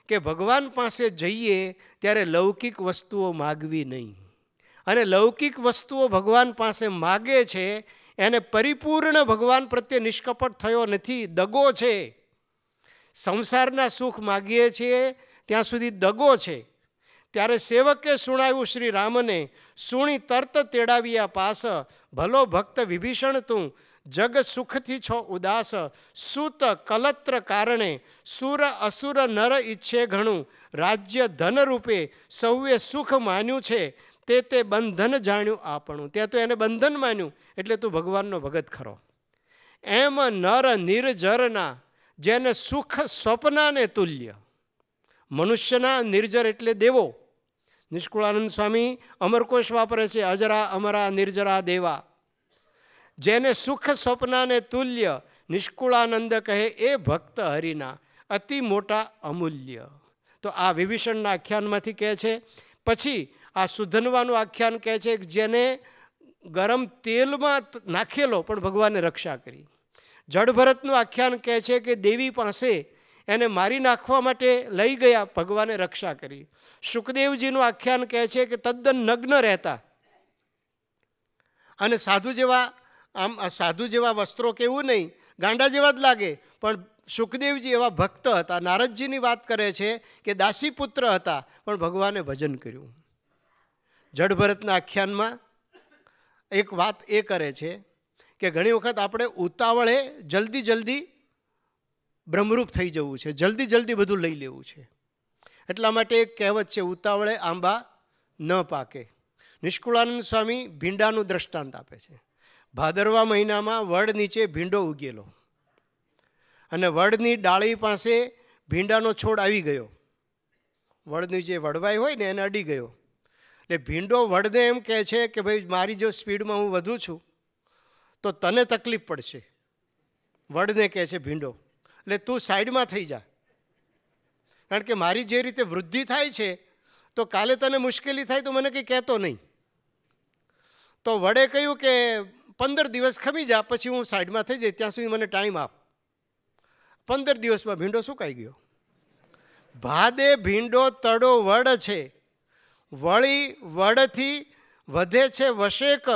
Speaker 1: કે ભગવાન પાસે જઈએ ત્યારે લૌકિક વસ્તુઓ માગવી નહીં અને લૌકિક વસ્તુઓ ભગવાન પાસે માગે છે એને પરિપૂર્ણ ભગવાન પ્રત્યે નિષ્કપટ થયો નથી દગો છે સંસારના સુખ માગીએ છીએ ત્યાં સુધી દગો છે ત્યારે સેવકે સુણાવ્યું શ્રી રામને સુણી તરત તેડાવ્યા પાસ ભલો ભક્ત વિભીષણ તું જગ સુખથી છો ઉદાસ સુત કલત્ર કારણે સુર અસુર નર ઈચ્છે ઘણું રાજ્ય ધન રૂપે સૌએ સુખ માન્યું છે તે તે બંધન જાણ્યું આપણું ત્યાં તો એને બંધન માન્યું એટલે તું ભગવાનનો ભગત ખરો એમ નર નિર્જરના જેને સુખ સ્વપ્નાને તુલ્ય મનુષ્યના નિર્જર એટલે દેવો નિષ્કુળાનંદ સ્વામી અમરકોશ વાપરે છે અજરા અમરા નિર્જરા દેવા જેને સુખ સ્વપ્નાને તુલ્ય નિષ્કુળાનંદ કહે એ ભક્ત હરિના અતિ મોટા અમૂલ્ય તો આ વિભીષણના આખ્યાનમાંથી કહે છે પછી આ સુધનવાનું આખ્યાન કહે છે કે જેને ગરમ તેલમાં નાખેલો પણ ભગવાને રક્ષા કરી જડભરતનું આખ્યાન કહે છે કે દેવી પાસે એને મારી નાખવા માટે લઈ ગયા ભગવાને રક્ષા કરી સુખદેવજીનું આખ્યાન કહે છે કે તદ્દન નગ્ન રહેતા અને સાધુ જેવા આમ સાધુ જેવા વસ્ત્રો કેવું નહીં ગાંડા જેવા જ લાગે પણ સુખદેવજી એવા ભક્ત હતા નારદજીની વાત કરે છે કે દાસી પુત્ર હતા પણ ભગવાને ભજન કર્યું જડભરતના આખ્યાનમાં એક વાત એ કરે છે કે ઘણી વખત આપણે ઉતાવળે જલ્દી જલ્દી બ્રહ્મરૂપ થઈ જવું છે જલ્દી જલ્દી બધું લઈ લેવું છે એટલા માટે એક કહેવત છે ઉતાવળે આંબા ન પાકે નિષ્કુળાનંદ સ્વામી ભીંડાનું દ્રષ્ટાંત આપે છે ભાદરવા મહિનામાં વડ નીચે ભીંડો ઉગેલો અને વડની ડાળી પાસે ભીંડાનો છોડ આવી ગયો વડની જે વડવાઈ હોય ને એને અડી ગયો એટલે ભીંડો વડને એમ કહે છે કે ભાઈ મારી જો સ્પીડમાં હું વધુ છું તો તને તકલીફ પડશે વડને કહે છે ભીંડો એટલે તું સાઈડમાં થઈ જા કારણ કે મારી જે રીતે વૃદ્ધિ થાય છે તો કાલે તને મુશ્કેલી થાય તો મને કંઈ કહેતો નહીં તો વડે કહ્યું કે પંદર દિવસ ખમી જા પછી હું સાઈડમાં થઈ જઈ ત્યાં સુધી મને ટાઈમ આપ પંદર દિવસમાં ભીંડો સુકાઈ ગયો ભાદે ભીંડો તડો વડ છે વળી વડથી વધે છે વશેક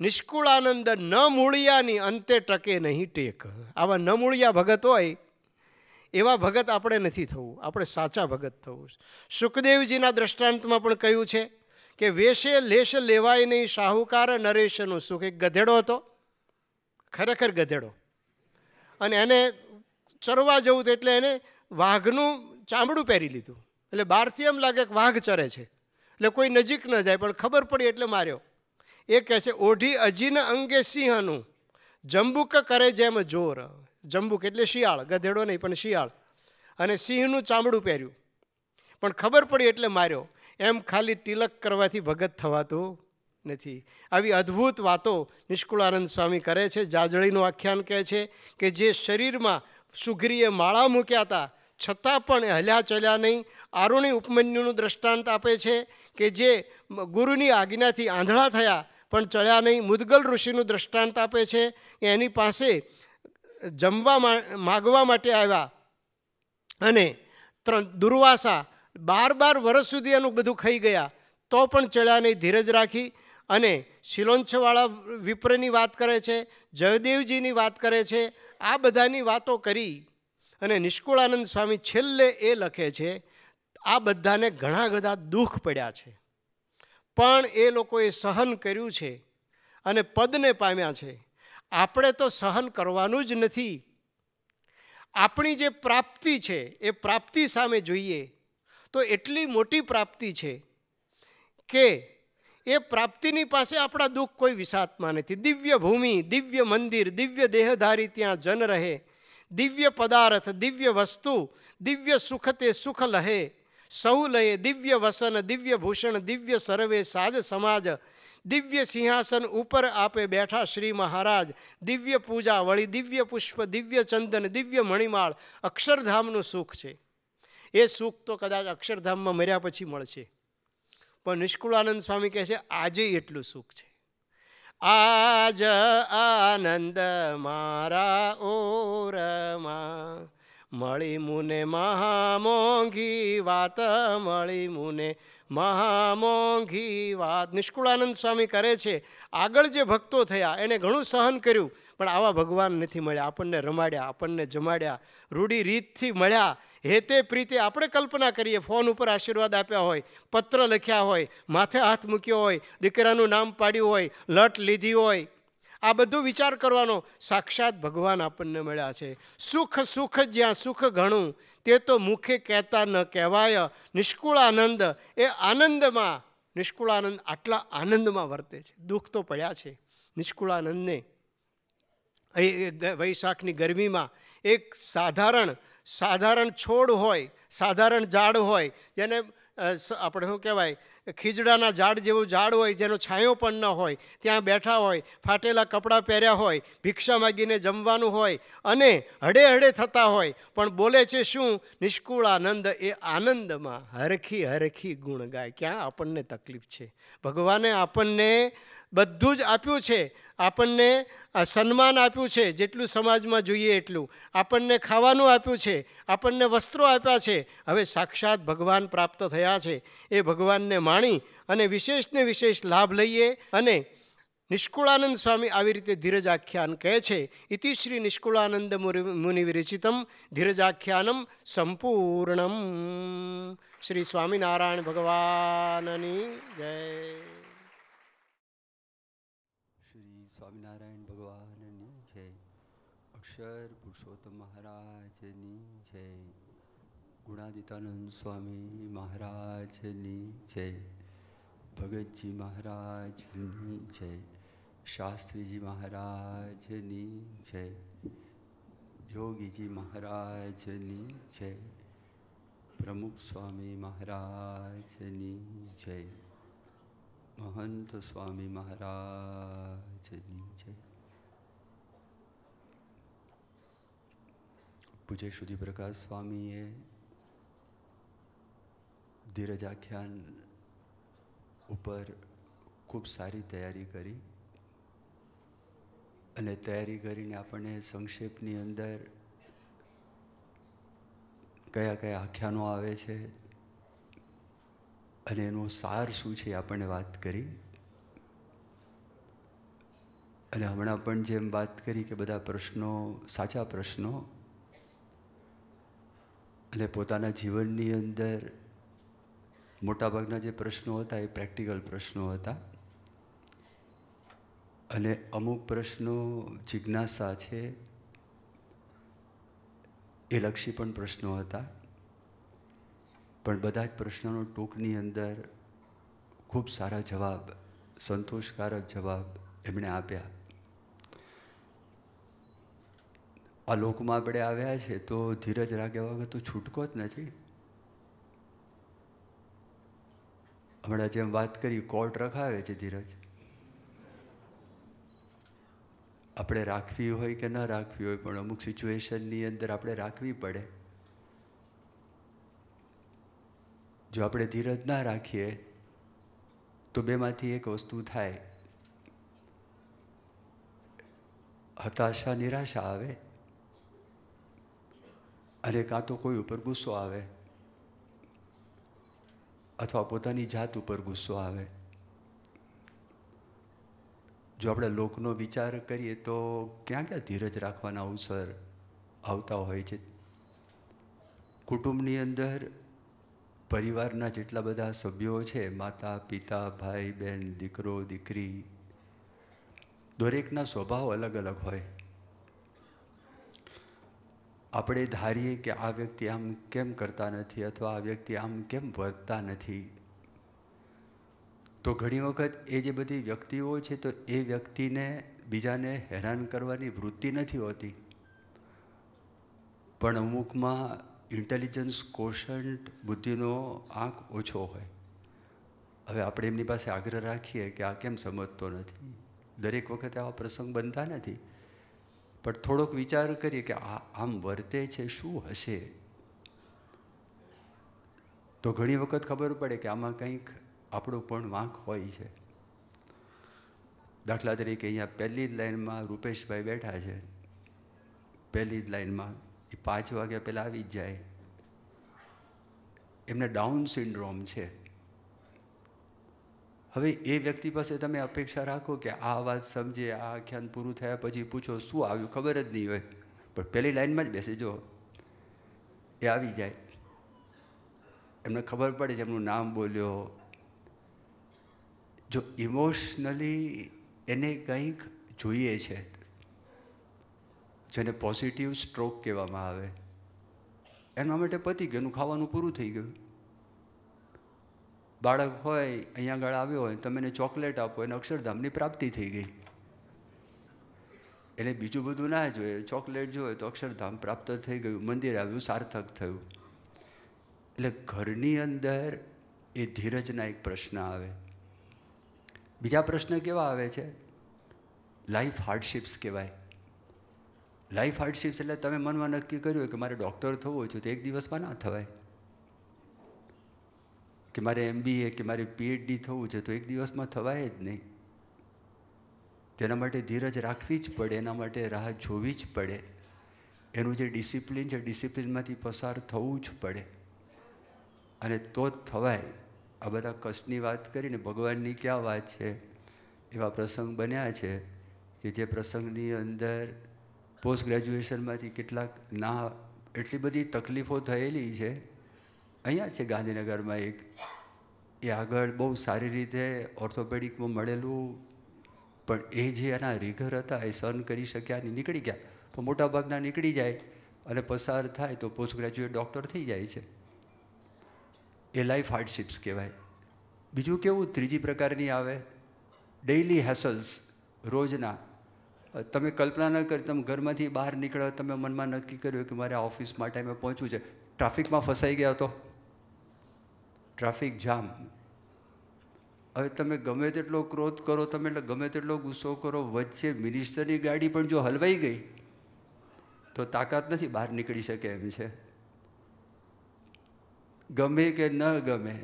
Speaker 1: નિષ્કુળાનંદ ન મૂળિયાની અંતે ટકે નહીં ટેક આવા ન મૂળિયા ભગત હોય એવા ભગત આપણે નથી થવું આપણે સાચા ભગત થવું સુખદેવજીના દ્રષ્ટાંતમાં પણ કહ્યું છે કે વેશે લેશ લેવાય નહીં શાહુકાર નરેશનું સુખ એક ગધેડો હતો ખરેખર ગધેડો અને એને ચરવા જવું એટલે એને વાઘનું ચામડું પહેરી લીધું એટલે બહારથી એમ લાગે કે વાઘ ચરે છે એટલે કોઈ નજીક ન જાય પણ ખબર પડી એટલે માર્યો એ કહે છે ઓઢી અજીના અંગે સિંહનું જંબુક કરે જેમ જોર જંબુક એટલે શિયાળ ગધેડો નહીં પણ શિયાળ અને સિંહનું ચામડું પહેર્યું પણ ખબર પડી એટલે માર્યો એમ ખાલી તિલક કરવાથી ભગત થવાતું નથી આવી અદ્ભુત વાતો નિષ્કુળાનંદ સ્વામી કરે છે જાજળીનું આખ્યાન કહે છે કે જે શરીરમાં સુઘરીએ માળા મૂક્યા હતા છતાં પણ હલ્યા ચલ્યા નહીં આરુણી ઉપમન્યુનું દ્રષ્ટાંત આપે છે કે જે ગુરુની આજ્ઞાથી આંધળા થયા પણ ચડ્યા નહીં મુદગલ ઋષિનું દ્રષ્ટાંત આપે છે કે એની પાસે જમવા માગવા માટે આવ્યા અને ત્રણ દુર્વાસા બાર બાર વર્ષ સુધી એનું બધું ખાઈ ગયા તો પણ ચડ્યા નહીં ધીરજ રાખી અને શિલોંછવાળા વિપ્રની વાત કરે છે જયદેવજીની વાત કરે છે આ બધાની વાતો કરી અને નિષ્કુળાનંદ સ્વામી છેલ્લે એ લખે છે આ બધાને ઘણા બધા દુઃખ પડ્યા છે પણ એ લોકોએ સહન કર્યું છે અને પદને પામ્યા છે આપણે તો સહન કરવાનું જ નથી આપણી જે પ્રાપ્તિ છે એ પ્રાપ્તિ સામે જોઈએ તો એટલી મોટી પ્રાપ્તિ છે કે એ પ્રાપ્તિની પાસે આપણા દુઃખ કોઈ વિષાત્મા નથી દિવ્ય ભૂમિ દિવ્ય મંદિર દિવ્ય દેહધારી ત્યાં જન રહે દિવ્ય પદાર્થ દિવ્ય વસ્તુ દિવ્ય સુખ તે સુખ લહે સૌલયે દિવ્ય વસન દિવ્ય ભૂષણ દિવ્ય સર્વે સાજ સમાજ દિવ્ય સિંહાસન ઉપર આપે બેઠા શ્રી મહારાજ દિવ્ય પૂજા વળી દિવ્ય પુષ્પ દિવ્ય ચંદન દિવ્ય મણિમાળ અક્ષરધામનું સુખ છે એ સુખ તો કદાચ અક્ષરધામમાં મર્યા પછી મળશે પણ નિષ્કુળાનંદ સ્વામી કહે છે આજે એટલું સુખ છે આજ આનંદ મારા ઓરમાં મળી મુને મહા મોંઘી વાત મળી મુને મહા મોંઘી વાત નિષ્કુળાનંદ સ્વામી કરે છે આગળ જે ભક્તો થયા એણે ઘણું સહન કર્યું પણ આવા ભગવાન નથી મળ્યા આપણને રમાડ્યા આપણને જમાડ્યા રૂઢી રીતથી મળ્યા હેતે પ્રીતે આપણે કલ્પના કરીએ ફોન ઉપર આશીર્વાદ આપ્યા હોય પત્ર લખ્યા હોય માથે હાથ મૂક્યો હોય દીકરાનું નામ પાડ્યું હોય લટ લીધી હોય આ બધું વિચાર કરવાનો સાક્ષાત ભગવાન આપણને મળ્યા છે સુખ સુખ જ્યાં સુખ ઘણું તે તો મુખે કહેતા ન કહેવાય નિષ્કુળ આનંદ એ આનંદમાં નિષ્કુળ આનંદ આટલા આનંદમાં વર્તે છે દુઃખ તો પડ્યા છે નિષ્કુળ આનંદને વૈશાખની ગરમીમાં એક સાધારણ સાધારણ છોડ હોય સાધારણ ઝાડ હોય જેને આપણે શું કહેવાય ખીજડાના ઝાડ જેવું ઝાડ હોય જેનો છાંયો પણ ન હોય ત્યાં બેઠા હોય ફાટેલા કપડાં પહેર્યા હોય ભિક્ષા માગીને જમવાનું હોય અને હડે હડે થતા હોય પણ બોલે છે શું નિષ્કુળ આનંદ એ આનંદમાં હરખી હરખી ગુણ ગાય ક્યાં આપણને તકલીફ છે ભગવાને આપણને બધું જ આપ્યું છે આપણને સન્માન આપ્યું છે જેટલું સમાજમાં જોઈએ એટલું આપણને ખાવાનું આપ્યું છે આપણને વસ્ત્રો આપ્યા છે હવે સાક્ષાત ભગવાન પ્રાપ્ત થયા છે એ ભગવાનને માણી અને વિશેષને વિશેષ લાભ લઈએ અને નિષ્કુળાનંદ સ્વામી આવી રીતે ધીરજાખ્યાન કહે છે ઇતિ શ્રી નિષ્કુળાનંદ મુનિ વિરચિતમ ધીરજાખ્યાનમ સંપૂર્ણમ શ્રી સ્વામિનારાયણ ભગવાનની જય
Speaker 4: ગુરુચર પુરુષોત્તમ મહારાજની જય ગુણાદિતાનંદ સ્વામી મહારાજની જય ભગતજી મહારાજની જય શાસ્ત્રીજી મહારાજની જય યોગીજી મહારાજની જય પ્રમુખ સ્વામી મહારાજની જય મહંત સ્વામી મહારાજની જય પૂજ્ય સુધીપ્રકાશ સ્વામીએ ધીરજ આખ્યાન ઉપર ખૂબ સારી તૈયારી કરી અને તૈયારી કરીને આપણને સંક્ષેપની અંદર કયા કયા આખ્યાનો આવે છે અને એનો સાર શું છે આપણને વાત કરી અને હમણાં પણ જેમ વાત કરી કે બધા પ્રશ્નો સાચા પ્રશ્નો અને પોતાના જીવનની અંદર મોટાભાગના જે પ્રશ્નો હતા એ પ્રેક્ટિકલ પ્રશ્નો હતા અને અમુક પ્રશ્નો જિજ્ઞાસા છે એ લક્ષી પણ પ્રશ્નો હતા પણ બધા જ પ્રશ્નોનો ટૂંકની અંદર ખૂબ સારા જવાબ સંતોષકારક જવાબ એમણે આપ્યા આ લોકમાં આપણે આવ્યા છે તો ધીરજ રાખ્યા વગર તો છૂટકો જ નથી હમણાં જેમ વાત કરી કોર્ટ રખાવે છે ધીરજ આપણે રાખવી હોય કે ન રાખવી હોય પણ અમુક સિચ્યુએશનની અંદર આપણે રાખવી પડે જો આપણે ધીરજ ના રાખીએ તો બેમાંથી એક વસ્તુ થાય હતાશા નિરાશા આવે અરે કાં તો કોઈ ઉપર ગુસ્સો આવે અથવા પોતાની જાત ઉપર ગુસ્સો આવે જો આપણે લોકનો વિચાર કરીએ તો ક્યાં ક્યાં ધીરજ રાખવાના અવસર આવતા હોય છે કુટુંબની અંદર પરિવારના જેટલા બધા સભ્યો છે માતા પિતા ભાઈ બહેન દીકરો દીકરી દરેકના સ્વભાવ અલગ અલગ હોય આપણે ધારીએ કે આ વ્યક્તિ આમ કેમ કરતા નથી અથવા આ વ્યક્તિ આમ કેમ વર્તતા નથી તો ઘણી વખત એ જે બધી વ્યક્તિઓ છે તો એ વ્યક્તિને બીજાને હેરાન કરવાની વૃત્તિ નથી હોતી પણ અમુકમાં ઇન્ટેલિજન્સ કોશન્ટ બુદ્ધિનો આંક ઓછો હોય હવે આપણે એમની પાસે આગ્રહ રાખીએ કે આ કેમ સમજતો નથી દરેક વખતે આવા પ્રસંગ બનતા નથી પણ થોડોક વિચાર કરીએ કે આ આમ વર્તે છે શું હશે તો ઘણી વખત ખબર પડે કે આમાં કંઈક આપણો પણ વાંક હોય છે દાખલા તરીકે અહીંયા પહેલી જ લાઈનમાં રૂપેશભાઈ બેઠા છે પહેલી જ લાઈનમાં એ પાંચ વાગ્યા પહેલાં આવી જ જાય એમને ડાઉન સિન્ડ્રોમ છે હવે એ વ્યક્તિ પાસે તમે અપેક્ષા રાખો કે આ વાત સમજે આ આખ્યાન પૂરું થયા પછી પૂછો શું આવ્યું ખબર જ નહીં હોય પણ પહેલી લાઈનમાં જ બેસે જો એ આવી જાય એમને ખબર પડે છે એમનું નામ બોલ્યો જો ઇમોશનલી એને કંઈક જોઈએ છે જેને પોઝિટિવ સ્ટ્રોક કહેવામાં આવે એના માટે પતી ગયું એનું ખાવાનું પૂરું થઈ ગયું બાળક હોય અહીંયા આગળ આવ્યો હોય તમે એને ચોકલેટ આપો એને અક્ષરધામની પ્રાપ્તિ થઈ ગઈ એટલે બીજું બધું ના જોઈએ ચોકલેટ જોઈએ તો અક્ષરધામ પ્રાપ્ત થઈ ગયું મંદિર આવ્યું સાર્થક થયું એટલે ઘરની અંદર એ ધીરજના એક પ્રશ્ન આવે બીજા પ્રશ્ન કેવા આવે છે લાઈફ હાર્ડશિપ્સ કહેવાય લાઈફ હાર્ડશિપ્સ એટલે તમે મનમાં નક્કી કર્યું કે મારે ડૉક્ટર થવું છું તો એક દિવસમાં ના થવાય કે મારે એમબીએ કે મારે પીએચડી થવું છે તો એક દિવસમાં થવાય જ નહીં તેના માટે ધીરજ રાખવી જ પડે એના માટે રાહ જોવી જ પડે એનું જે ડિસિપ્લિન છે ડિસિપ્લિનમાંથી પસાર થવું જ પડે અને તો જ થવાય આ બધા કષ્ટની વાત કરીને ભગવાનની ક્યાં વાત છે એવા પ્રસંગ બન્યા છે કે જે પ્રસંગની અંદર પોસ્ટ ગ્રેજ્યુએશનમાંથી કેટલાક ના એટલી બધી તકલીફો થયેલી છે અહીંયા છે ગાંધીનગરમાં એક એ આગળ બહુ સારી રીતે ઓર્થોપેડિકમાં મળેલું પણ એ જે એના રીઘર હતા એ સહન કરી શક્યા નહીં નીકળી ગયા પણ મોટાભાગના નીકળી જાય અને પસાર થાય તો પોસ્ટ ગ્રેજ્યુએટ ડૉક્ટર થઈ જાય છે એ લાઈફ હાર્ડશિપ્સ કહેવાય બીજું કેવું ત્રીજી પ્રકારની આવે ડેઇલી હેસલ્સ રોજના તમે કલ્પના ન કરી તમે ઘરમાંથી બહાર નીકળો તમે મનમાં નક્કી કર્યું કે મારે ઓફિસ માટે મેં પહોંચવું છે ટ્રાફિકમાં ફસાઈ ગયા તો ટ્રાફિક જામ હવે તમે ગમે તેટલો ક્રોધ કરો તમે એટલે ગમે તેટલો ગુસ્સો કરો વચ્ચે મિનિસ્ટરની ગાડી પણ જો હલવાઈ ગઈ તો તાકાત નથી બહાર નીકળી શકે એમ છે ગમે કે ન ગમે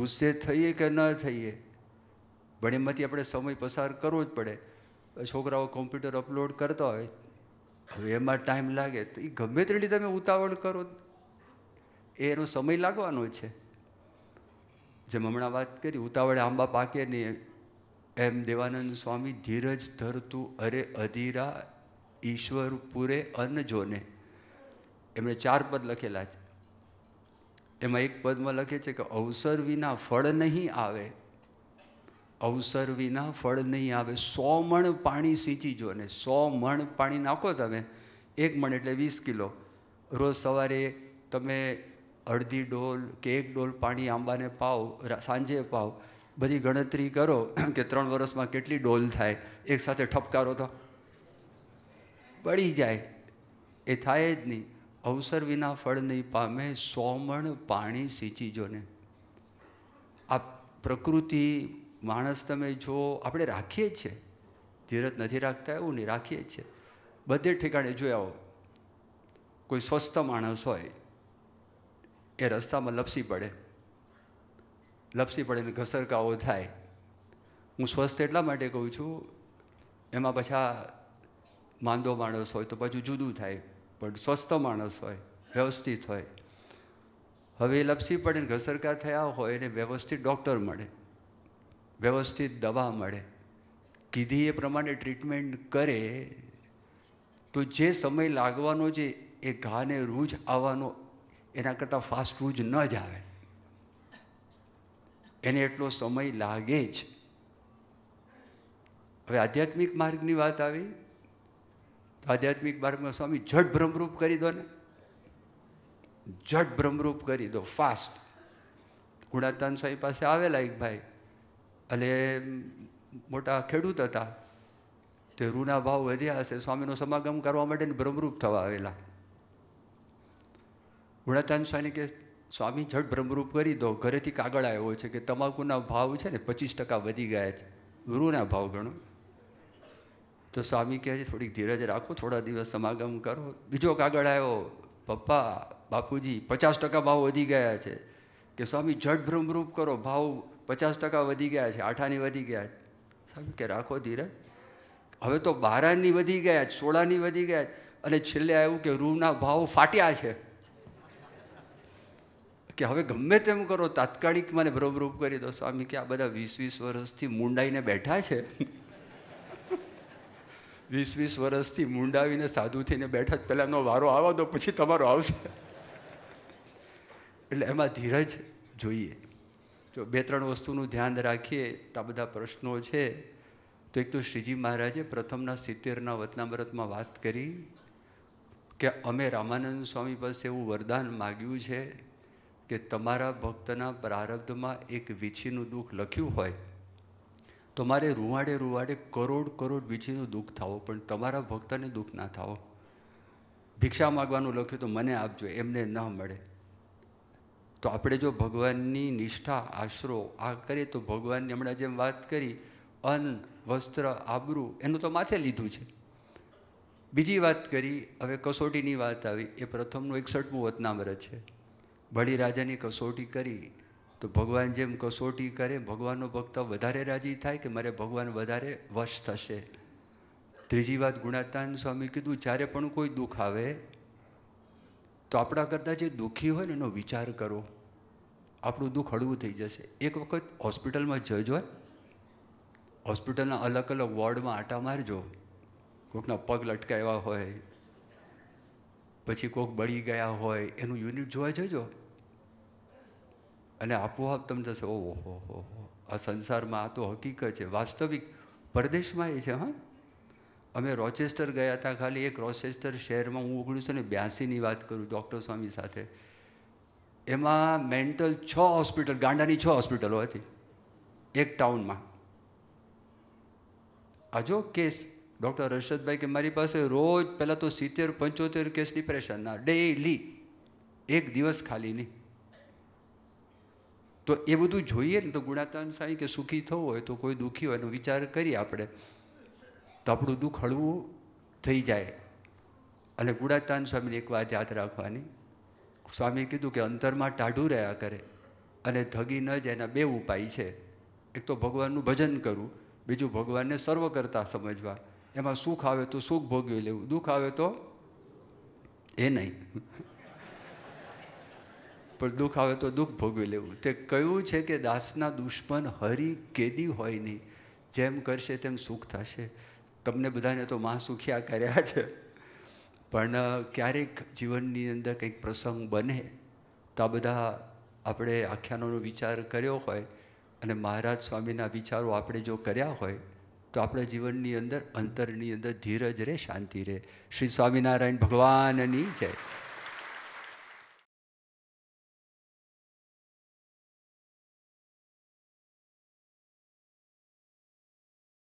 Speaker 4: ગુસ્સે થઈએ કે ન થઈએ પણ એમાંથી આપણે સમય પસાર કરવો જ પડે છોકરાઓ કોમ્પ્યુટર અપલોડ કરતા હોય હવે એમાં ટાઈમ લાગે તો એ ગમે તેટલી તમે ઉતાવળ કરો એનો સમય લાગવાનો છે જેમ હમણાં વાત કરી ઉતાવળે આંબા પાકે નહીં એમ દેવાનંદ સ્વામી ધીરજ ધરતું અરે અધીરા ઈશ્વર પૂરે અન્ન જોને એમણે ચાર પદ લખેલા છે એમાં એક પદમાં લખે છે કે અવસર વિના ફળ નહીં આવે અવસર વિના ફળ નહીં આવે સો મણ પાણી સિંચી જો ને સો મણ પાણી નાખો તમે એક મણ એટલે વીસ કિલો રોજ સવારે તમે અડધી ડોલ કે એક ડોલ પાણી આંબાને પાવ સાંજે પાવ બધી ગણતરી કરો *clears throat* કે ત્રણ વર્ષમાં કેટલી ડોલ થાય એક સાથે ઠપકારો તો પડી જાય એ થાય જ નહીં અવસર વિના ફળ નહીં પામે સોમણ પાણી સિંચી જો ને આ પ્રકૃતિ માણસ તમે જો આપણે રાખીએ જ છે ધીરજ નથી રાખતા એવું નહીં રાખીએ જ છે બધે ઠેકાણે જોયા હોય કોઈ સ્વસ્થ માણસ હોય એ રસ્તામાં લપસી પડે લપસી પડે ને ઘસરકાઓ થાય હું સ્વસ્થ એટલા માટે કહું છું એમાં પાછા માંદો માણસ હોય તો પાછું જુદું થાય પણ સ્વસ્થ માણસ હોય વ્યવસ્થિત હોય હવે એ લપસી પડે ને ઘસરકા થયા હોય એને વ્યવસ્થિત ડૉક્ટર મળે વ્યવસ્થિત દવા મળે કીધી એ પ્રમાણે ટ્રીટમેન્ટ કરે તો જે સમય લાગવાનો છે એ ઘાને રૂજ આવવાનો એના કરતાં ફાસ્ટ ફૂડ ન જ આવે એને એટલો સમય લાગે જ હવે આધ્યાત્મિક માર્ગની વાત આવી તો આધ્યાત્મિક માર્ગમાં સ્વામી જડ ભ્રમરૂપ કરી દો ને જડ ભ્રમરૂપ કરી દો ફાસ્ટ ગુણાતાન સ્વામી પાસે આવેલા એક ભાઈ એટલે મોટા ખેડૂત હતા તે ઋણા ભાવ વધ્યા હશે સ્વામીનો સમાગમ કરવા માટે ભ્રમરૂપ થવા આવેલા ગુણાતાન સ્વામી કે સ્વામી જડ ભ્રમરૂપ કરી દો ઘરેથી કાગળ આવ્યો છે કે તમાકુના ભાવ છે ને પચીસ ટકા વધી ગયા છે ગુરુના ભાવ ગણો તો સ્વામી કહે છે થોડીક ધીરજ રાખો થોડા દિવસ સમાગમ કરો બીજો કાગળ આવ્યો પપ્પા બાપુજી પચાસ ટકા ભાવ વધી ગયા છે કે સ્વામી જડ ભ્રમરૂપ કરો ભાવ પચાસ ટકા વધી ગયા છે આઠાની વધી ગયા છે સ્વામી કે રાખો ધીરજ હવે તો બારાની વધી ગયા છે સોળાની વધી ગયા અને છેલ્લે આવ્યું કે રૂના ભાવ ફાટ્યા છે કે હવે ગમે તેમ કરો તાત્કાલિક મને બરોબર કરી દો સ્વામી કે આ બધા વીસ વીસ વર્ષથી મૂંડાઈને બેઠા છે વીસ વીસ વર્ષથી મૂંડાવીને સાધુ થઈને બેઠા જ પહેલાંનો વારો આવો તો પછી તમારો આવશે એટલે એમાં ધીરજ જોઈએ જો બે ત્રણ વસ્તુનું ધ્યાન રાખીએ આ બધા પ્રશ્નો છે તો એક તો શ્રીજી મહારાજે પ્રથમના સિત્તેરના વતનામ્રતમાં વાત કરી કે અમે રામાનંદ સ્વામી પાસે એવું વરદાન માગ્યું છે કે તમારા ભક્તના પ્રારબ્ધમાં એક વીછીનું દુઃખ લખ્યું હોય તો મારે રૂવાડે રૂવાડે કરોડ કરોડ વીછીનું દુઃખ થાવો પણ તમારા ભક્તને દુઃખ ના થાવો ભિક્ષા માગવાનું લખ્યું તો મને આપજો એમને ન મળે તો આપણે જો ભગવાનની નિષ્ઠા આશરો આ કરીએ તો ભગવાનની હમણાં જેમ વાત કરી અન્ન વસ્ત્ર આબરૂ એનું તો માથે લીધું છે બીજી વાત કરી હવે કસોટીની વાત આવી એ પ્રથમનું એકસઠમું વતનામ છે બળી રાજાની કસોટી કરી તો ભગવાન જેમ કસોટી કરે ભગવાનનો ભક્ત વધારે રાજી થાય કે મારે ભગવાન વધારે વશ થશે ત્રીજી વાત ગુણાતાન સ્વામી કીધું જ્યારે પણ કોઈ દુઃખ આવે તો આપણા કરતાં જે દુઃખી હોય ને એનો વિચાર કરો આપણું દુઃખ હળવું થઈ જશે એક વખત હોસ્પિટલમાં જજો હોસ્પિટલના અલગ અલગ વોર્ડમાં આટા મારજો કોઈકના પગ લટકાવ્યા હોય પછી કોઈક બળી ગયા હોય એનું યુનિટ જોવા જજો અને આપોઆપ તમને થશે ઓહો હો આ સંસારમાં આ તો હકીકત છે વાસ્તવિક પરદેશમાં એ છે હા અમે રોચેસ્ટર ગયા હતા ખાલી એક રોચેસ્ટર શહેરમાં હું ઓગણીસો ને બ્યાસીની વાત કરું ડૉક્ટર સ્વામી સાથે એમાં મેન્ટલ છ હોસ્પિટલ ગાંડાની છ હોસ્પિટલો હતી એક ટાઉનમાં આ જો કેસ ડૉક્ટર હર્ષદભાઈ કે મારી પાસે રોજ પહેલાં તો સિત્તેર પંચોતેર કેસ ડિપ્રેશનના ડેઈલી એક દિવસ ખાલી નહીં તો એ બધું જોઈએ ને તો ગુણાતાન સાંઈ કે સુખી થવું હોય તો કોઈ દુઃખી હોય એનો વિચાર કરીએ આપણે તો આપણું દુઃખ હળવું થઈ જાય અને ગુણાતાન સ્વામીને એક વાત યાદ રાખવાની સ્વામી કીધું કે અંતરમાં ટાઢું રહ્યા કરે અને ધગી ન જાય એના બે ઉપાય છે એક તો ભગવાનનું ભજન કરવું બીજું ભગવાનને સર્વ કરતા સમજવા એમાં સુખ આવે તો સુખ ભોગવી લેવું દુઃખ આવે તો એ નહીં પણ દુઃખ આવે તો દુઃખ ભોગવી લેવું તે કયું છે કે દાસના દુશ્મન હરી કેદી હોય નહીં જેમ કરશે તેમ સુખ થશે તમને બધાને તો મા સુખ્યા કર્યા છે પણ ક્યારેક જીવનની અંદર કંઈક પ્રસંગ બને તો આ બધા આપણે આખ્યાનોનો વિચાર કર્યો હોય અને મહારાજ સ્વામીના વિચારો આપણે જો કર્યા હોય તો આપણા જીવનની અંદર અંતરની અંદર ધીરજ રહે શાંતિ રહે શ્રી સ્વામિનારાયણ ભગવાનની જય